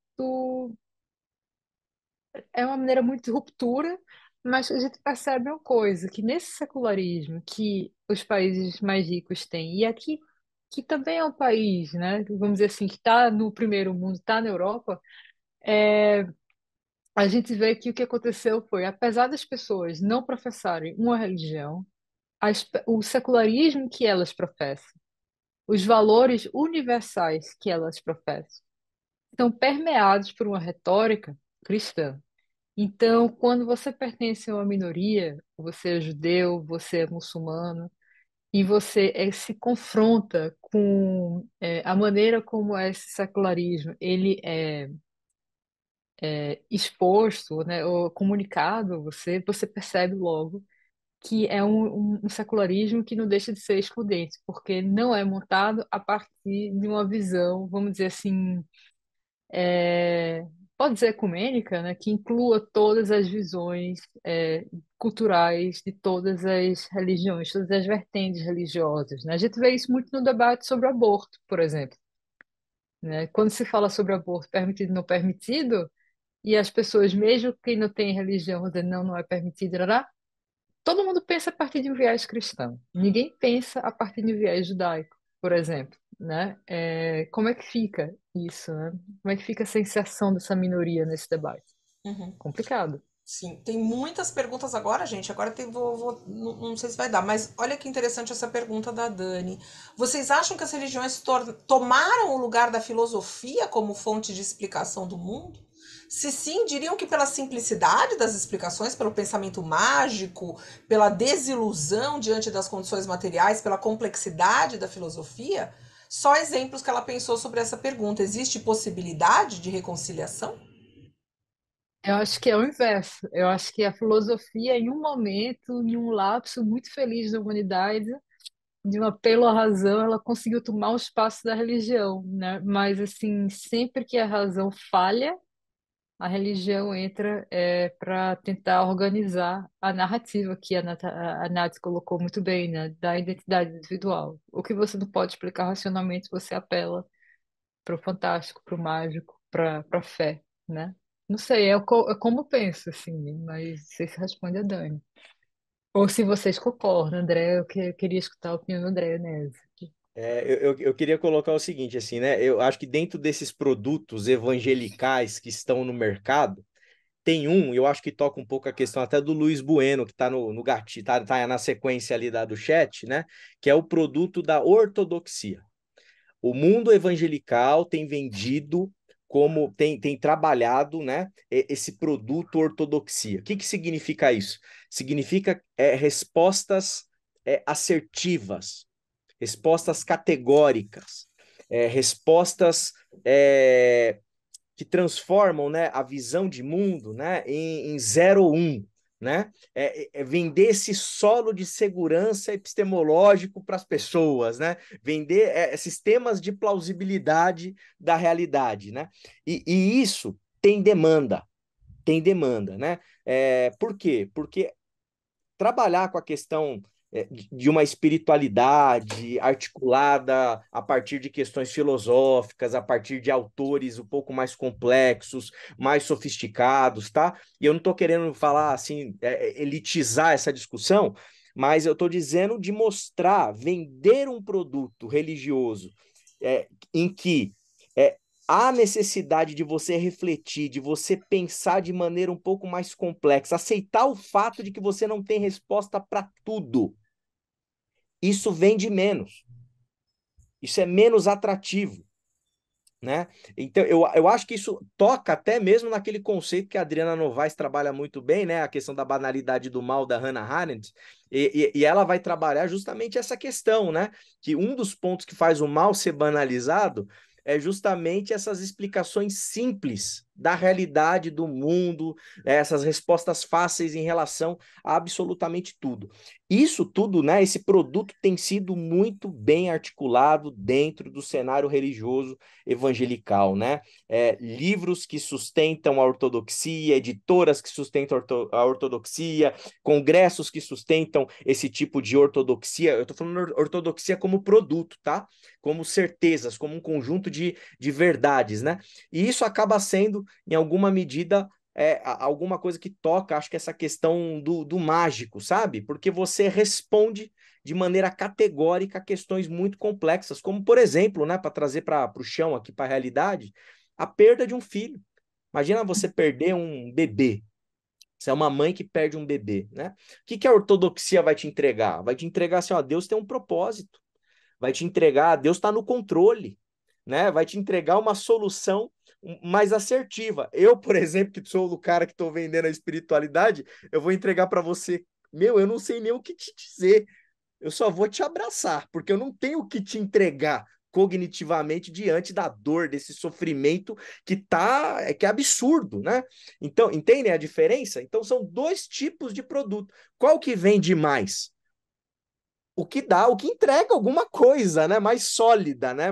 Speaker 3: é uma maneira muito de ruptura, mas a gente percebe uma coisa, que nesse secularismo que os países mais ricos têm, e aqui que também é um país, né, vamos dizer assim, que está no primeiro mundo, está na Europa, é, a gente vê que o que aconteceu foi, apesar das pessoas não professarem uma religião, as, o secularismo que elas professam, os valores universais que elas professam, estão permeados por uma retórica cristã. Então, quando você pertence a uma minoria, você é judeu, você é muçulmano, e você é, se confronta com é, a maneira como esse secularismo ele é, é exposto, né, ou comunicado a você, você percebe logo que é um, um, secularismo que não deixa de ser excludente, porque não é montado a partir de uma visão, vamos dizer assim, é, pode dizer ecumênica, né, que inclua todas as visões é, culturais de todas as religiões, todas as vertentes religiosas. Né? A gente vê isso muito no debate sobre aborto, por exemplo. Né? Quando se fala sobre aborto permitido ou não permitido, e as pessoas, mesmo quem não tem religião, dizem não, não é permitido, lá, Todo mundo pensa a partir de um viés cristão. Ninguém pensa a partir de um viés judaico, por exemplo. Né? É, como é que fica isso? Né? Como é que fica a sensação dessa minoria nesse debate? Uhum. Complicado.
Speaker 1: Sim, tem muitas perguntas agora, gente. Agora tem, vou, vou, não, não, sei se vai dar, mas olha que interessante essa pergunta da Dani. Vocês acham que as religiões tomaram o lugar da filosofia como fonte de explicação do mundo? Se sim, diriam que pela simplicidade das explicações, pelo pensamento mágico, pela desilusão diante das condições materiais, pela complexidade da filosofia? Só exemplos que ela pensou sobre essa pergunta. Existe possibilidade de reconciliação? Eu acho que é o
Speaker 3: inverso. Eu acho que a filosofia, em um momento, em um lapso muito feliz da humanidade, de uma pela razão, ela conseguiu tomar o espaço da religião, né? Mas assim, sempre que a razão falha, a religião entra é, eh, para tentar organizar a narrativa que a, Nat a Nath colocou muito bem, né, da identidade individual. O que você não pode explicar racionalmente, você apela para o fantástico, para o mágico, para a fé, né? Não sei, é, co é como eu penso, assim, mas você se responde a Dani. Ou se vocês concordam, André, eu, que eu queria escutar a opinião do André Nese.
Speaker 4: É, eu, eu, queria colocar o seguinte, assim, né? Eu acho que dentro desses produtos evangelicais que estão no mercado, tem um, eu acho que toca um pouco a questão até do Luiz Bueno, que está no, no gatilho, tá, tá, na sequência ali da, do chat, né? Que é o produto da ortodoxia. O mundo evangelical tem vendido como tem, tem trabalhado né, esse produto ortodoxia. O que, que significa isso? Significa é, respostas é, assertivas, respostas categóricas, é, respostas é, que transformam né, a visão de mundo né, em, em zero um. Né? É, é, é, vender esse solo de segurança epistemológico para as pessoas, né? vender é, sistemas de plausibilidade da realidade. Né? E, e isso tem demanda, tem demanda. Né? por quê? Porque trabalhar com a questão é, de uma espiritualidade articulada a partir de questões filosóficas, a partir de autores um pouco mais complexos, mais sofisticados, tá? E eu não estou querendo falar assim, é, é, elitizar essa discussão, mas eu estou dizendo de mostrar, vender um produto religioso é, em que é, há necessidade de você refletir, de você pensar de maneira um pouco mais complexa, aceitar o fato de que você não tem resposta para tudo isso vende menos. Isso é menos atrativo. Né? Então, eu, eu acho que isso toca até mesmo naquele conceito que a Adriana Novaes trabalha muito bem, né? A questão da banalidade do mal da Hannah Arendt. E, e, e, ela vai trabalhar justamente essa questão, né? Que um dos pontos que faz o mal ser banalizado é justamente essas explicações simples da realidade do mundo, né, essas respostas fáceis em relação a absolutamente tudo. Isso tudo, né, esse produto tem sido muito bem articulado dentro do cenário religioso evangelical, né? É, livros que sustentam a ortodoxia, editoras que sustentam a ortodoxia, congressos que sustentam esse tipo de ortodoxia. Eu estou falando ortodoxia como produto, tá? Como certezas, como um conjunto de, de verdades, né? E isso acaba sendo em alguma medida, é, alguma coisa que toca, acho que essa questão do, do mágico, sabe? Porque você responde de maneira categórica a questões muito complexas, como, por exemplo, né, para trazer para o chão aqui, para a realidade, a perda de um filho. Imagina você perder um bebê. Você é uma mãe que perde um bebê, né? O que, que a ortodoxia vai te entregar? Vai te entregar assim, ó, Deus tem um propósito. Vai te entregar, Deus está no controle, né? Vai te entregar uma solução mais assertiva. Eu, por exemplo, que sou o cara que estou vendendo a espiritualidade, eu vou entregar para você, meu, eu não sei nem o que te dizer. Eu só vou te abraçar, porque eu não tenho o que te entregar cognitivamente diante da dor, desse sofrimento que tá, é, que é absurdo, né? Então, entendem a diferença? Então são dois tipos de produto. Qual que vende mais? o que dá, o que entrega alguma coisa, né? Mais sólida, né?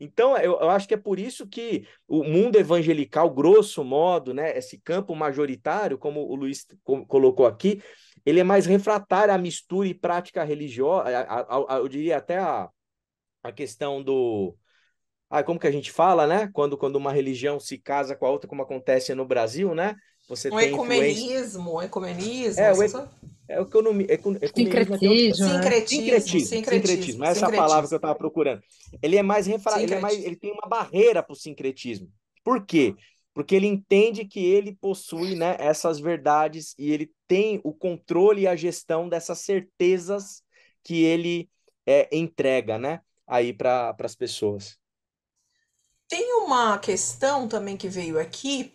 Speaker 4: Então, eu, eu, acho que é por isso que o mundo evangelical, grosso modo, né? Esse campo majoritário, como o Luiz colocou aqui, ele é mais refratário à mistura e prática religiosa, eu diria até a, a questão do... Ah, como que a gente fala, né? Quando, quando uma religião se casa com a outra, como acontece no Brasil, né? Você um tem ecumenismo, influência... um ecumenismo. É, o, é o que eu não é, é né? né? sincretismo, sincretismo, sincretismo, sincretismo, essa sincretismo. É palavra que eu estava procurando. Ele é mais refra... ele é mais, ele tem uma barreira para o sincretismo. Por quê? Porque ele entende que ele possui, né, essas verdades e ele tem o controle e a gestão dessas certezas que ele é, entrega, né, aí para as pessoas.
Speaker 1: Tem uma questão também que veio aqui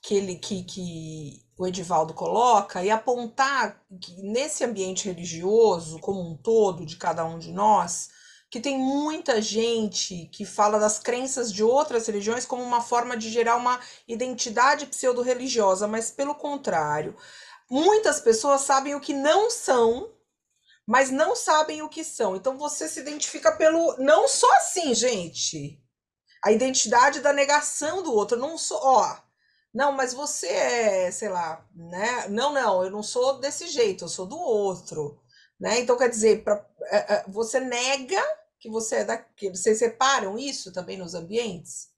Speaker 1: que ele que, que o Edivaldo coloca e apontar que nesse ambiente religioso como um todo de cada um de nós, que tem muita gente que fala das crenças de outras religiões como uma forma de gerar uma identidade pseudo-religiosa, mas pelo contrário, muitas pessoas sabem o que não são, mas não sabem o que são. Então você se identifica pelo não só assim, gente. A identidade da negação do outro, não só, ó, não, mas você é, sei lá, né? Não, não, eu não sou desse jeito, eu sou do outro. Né? Então, quer dizer, pra, é, é, você nega que você é daquilo. Vocês separam isso também nos ambientes?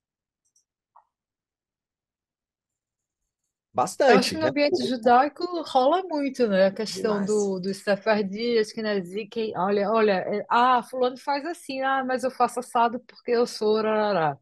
Speaker 4: Bastante. Eu acho que no né? ambiente
Speaker 3: judaico rola muito, né? A questão do, dos acho que na Zika, olha, olha, é, ah, fulano faz assim, ah, mas eu faço assado porque eu sou rarará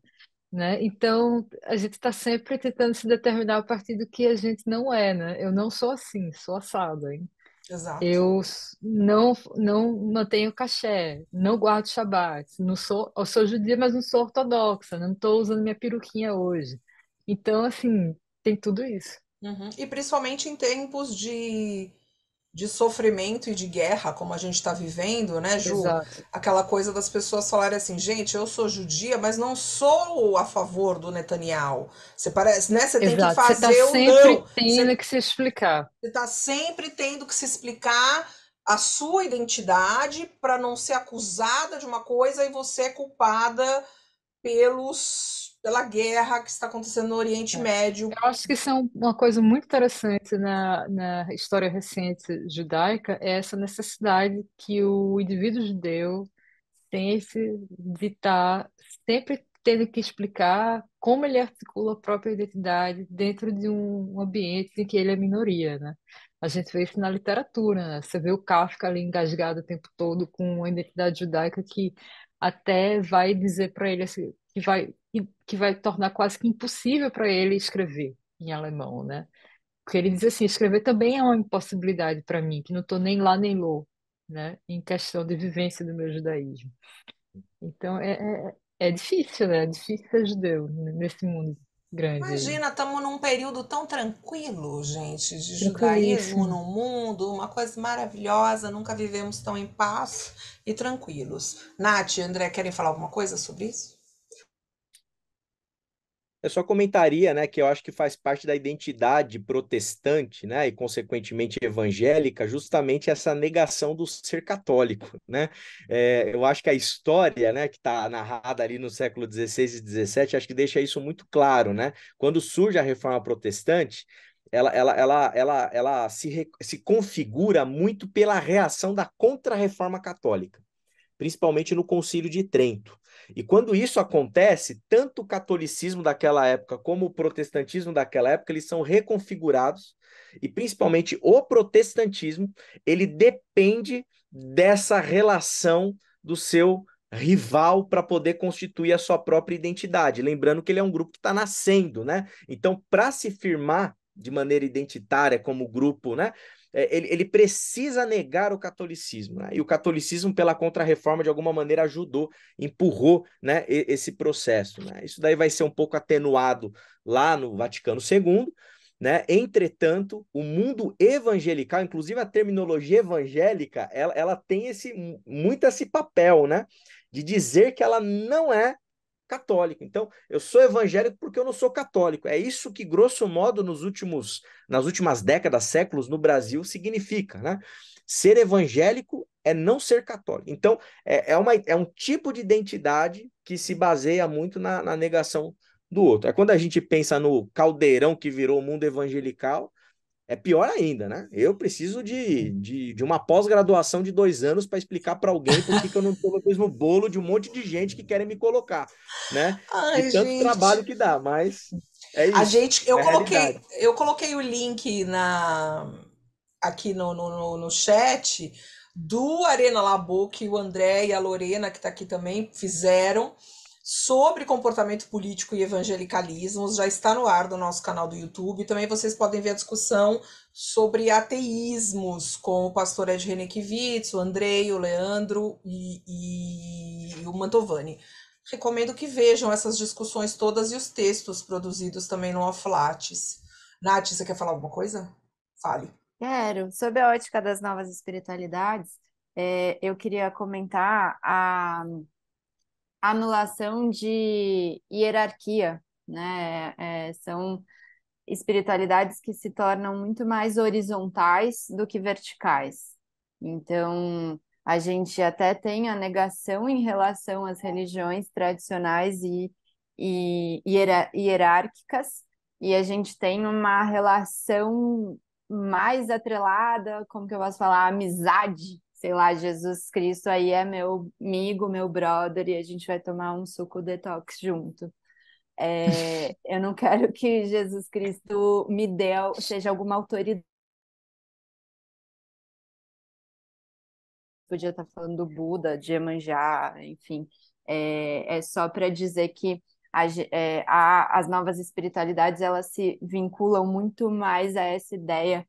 Speaker 3: né? Então, a gente está sempre tentando se determinar a partir do que a gente não é, né? Eu não sou assim, sou assado, hein? Exato. Eu não não mantenho caché, não guardo shabat, não sou, eu sou judia, mas não sou ortodoxa, não estou usando minha peruquinha hoje. Então, assim, tem tudo isso.
Speaker 1: Uhum. E principalmente em tempos de de sofrimento e de guerra, como a gente está vivendo, né, Ju? Exato. Aquela coisa das pessoas falarem assim, gente, eu sou judia, mas não sou a favor do Netanyahu. Você parece, né? Você tem que fazer você tá o sempre não. Tendo que se explicar. Você está sempre tendo que se explicar a sua identidade para não ser acusada de uma coisa e você é culpada pelos pela guerra que está acontecendo no Oriente é. Médio. Eu acho que isso é
Speaker 3: uma coisa muito interessante na, na história recente judaica, é essa necessidade que o indivíduo judeu tem de estar sempre tendo que explicar como ele articula a própria identidade dentro de um ambiente em que ele é minoria, né? A gente vê isso na literatura, né? Você vê o Kafka ali engasgado o tempo todo com uma identidade judaica que até vai dizer para ele assim, que vai, que vai tornar quase que impossível para ele escrever em alemão, né? Porque ele diz assim, escrever também é uma impossibilidade para mim, que não estou nem lá nem lou, né? Em questão de vivência do meu judaísmo. Então é, é, é difícil, né? É difícil ser judeu nesse mundo grande. Imagina,
Speaker 1: estamos num período tão tranquilo, gente, de judaísmo no mundo, uma coisa maravilhosa, nunca vivemos tão em paz e tranquilos. Nath e André, querem falar alguma coisa sobre isso?
Speaker 4: Eu só comentaria, né, que eu acho que faz parte da identidade protestante, né, e consequentemente evangélica, justamente essa negação do ser católico, né? É, eu acho que a história, né, que está narrada ali no século XVI e XVII, acho que deixa isso muito claro, né? Quando surge a Reforma Protestante, ela, ela, ela, ela, ela se, se configura muito pela reação da contra-reforma católica, principalmente no Concílio de Trento. E quando isso acontece, tanto o catolicismo daquela época como o protestantismo daquela época, eles são reconfigurados, e principalmente o protestantismo, ele depende dessa relação do seu rival para poder constituir a sua própria identidade. Lembrando que ele é um grupo que está nascendo, né? Então, para se firmar de maneira identitária como grupo, né? É, ele, ele precisa negar o catolicismo. Né? E o catolicismo, pela contrarreforma, de alguma maneira ajudou, empurrou né, esse processo. Né? Isso daí vai ser um pouco atenuado lá no Vaticano II. Né? Entretanto, o mundo evangelical, inclusive a terminologia evangélica, ela, ela tem esse muito esse papel né? de dizer que ela não é católico. Então, eu sou evangélico porque eu não sou católico. É isso que, grosso modo, nos últimos, nas últimas décadas, séculos, no Brasil, significa, né? Ser evangélico é não ser católico. Então, é, é, uma, é um tipo de identidade que se baseia muito na, na negação do outro. É quando a gente pensa no caldeirão que virou o mundo evangelical, é pior ainda, né? Eu preciso de, de, de uma pós-graduação de dois anos para explicar para alguém por que, eu não estou no mesmo bolo de um monte de gente que querem me colocar, né? Ai, e tanto gente. trabalho que dá, mas é isso. A gente, eu é coloquei,
Speaker 1: eu coloquei o link na aqui no, no, no chat do Arena Labo que o André e a Lorena que está aqui também fizeram sobre comportamento político e evangelicalismos, já está no ar do nosso canal do YouTube. Também vocês podem ver a discussão sobre ateísmos com o pastor Ed Renekiewicz, o Andrei, o Leandro e, e o Mantovani. Recomendo que vejam essas discussões todas e os textos produzidos também no Offlates. Nath, você quer falar alguma coisa? Fale.
Speaker 2: Quero. Sob a ótica das novas espiritualidades, é, eu queria comentar a, anulação de hierarquia, né? É, são espiritualidades que se tornam muito mais horizontais do que verticais. Então, a gente até tem a negação em relação às religiões tradicionais e, e hierárquicas, e a gente tem uma relação mais atrelada, como que eu posso falar, amizade sei lá, Jesus Cristo aí é meu amigo, meu brother, e a gente vai tomar um suco detox junto. É, eu não quero que Jesus Cristo me dê, seja alguma autoridade. Podia estar falando do Buda, de Emanjá, enfim. É, é só para dizer que a, é, a, as novas espiritualidades elas se vinculam muito mais a essa ideia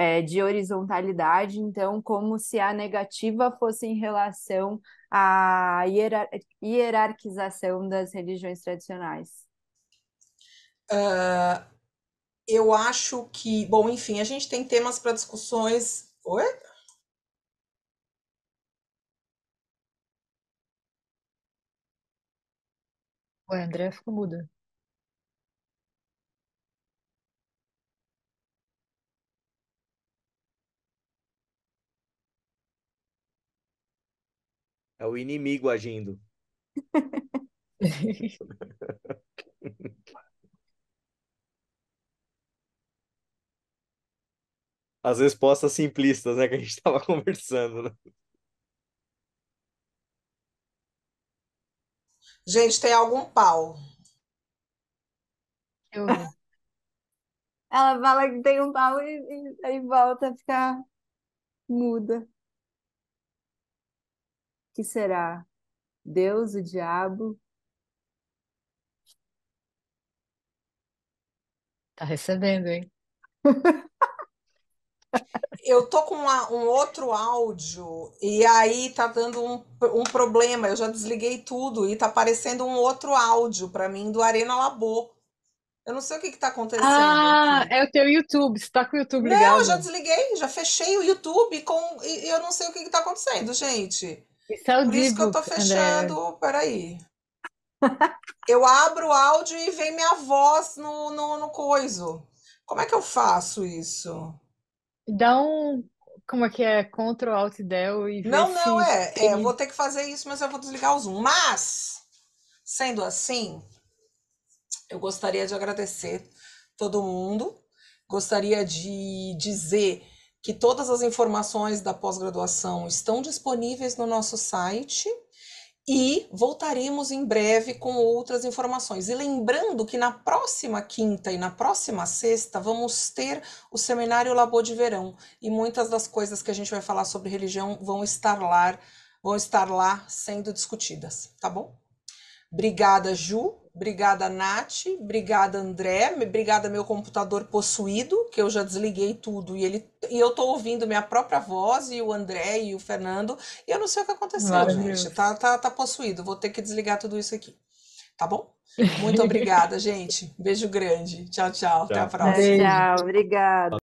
Speaker 2: é, de horizontalidade, então, como se a negativa fosse em relação à hierar hierarquização das religiões tradicionais?
Speaker 1: Uh, eu acho que, bom, enfim, a gente tem temas para discussões. Oi?
Speaker 3: O André ficou muda.
Speaker 4: É o inimigo agindo. As respostas simplistas, né, que a gente estava conversando, né?
Speaker 1: Gente, tem algum pau. Eu...
Speaker 2: Ela fala que tem um pau e, e, e volta a ficar muda que será? Deus, o diabo?
Speaker 3: Tá recebendo, hein?
Speaker 1: Eu tô com uma, um outro áudio e aí tá dando um, um problema. Eu já desliguei tudo e tá aparecendo um outro áudio para mim do Arena Labo. Eu não sei o que que tá acontecendo. Ah,
Speaker 3: aqui. é o teu YouTube. Você tá com o YouTube ligado? Não, eu já
Speaker 1: desliguei, já fechei o YouTube com e eu não sei o que que tá acontecendo, gente. É Por isso que eu tô fechando. André. Peraí. eu abro o áudio e vem minha voz no, no, no coiso. Como é que eu faço isso?
Speaker 3: Dá um. Como é que é? Ctrl, Alt, Del e. Não, não, é. é tem... é. Vou
Speaker 1: ter que fazer isso, mas eu vou desligar o Zoom. Mas, sendo assim, eu gostaria de agradecer todo mundo. Gostaria de dizer que todas as informações da pós-graduação estão disponíveis no nosso site e voltaremos em breve com outras informações. E lembrando que na próxima quinta e na próxima sexta vamos ter o seminário Labor de Verão e muitas das coisas que a gente vai falar sobre religião vão estar lá, vão estar lá sendo discutidas, tá bom? Obrigada, Ju. Obrigada, Nath. Obrigada, André. Obrigada, meu computador possuído, que eu já desliguei tudo. E, ele, e eu estou ouvindo minha própria voz, e o André e o Fernando. E eu não sei o que aconteceu, Maravilha. gente. Tá, tá, tá possuído. Vou ter que desligar tudo isso aqui. Tá bom? Muito obrigada, gente. Beijo grande. Tchau, tchau. tchau. Até a próxima. Tchau,
Speaker 2: obrigada.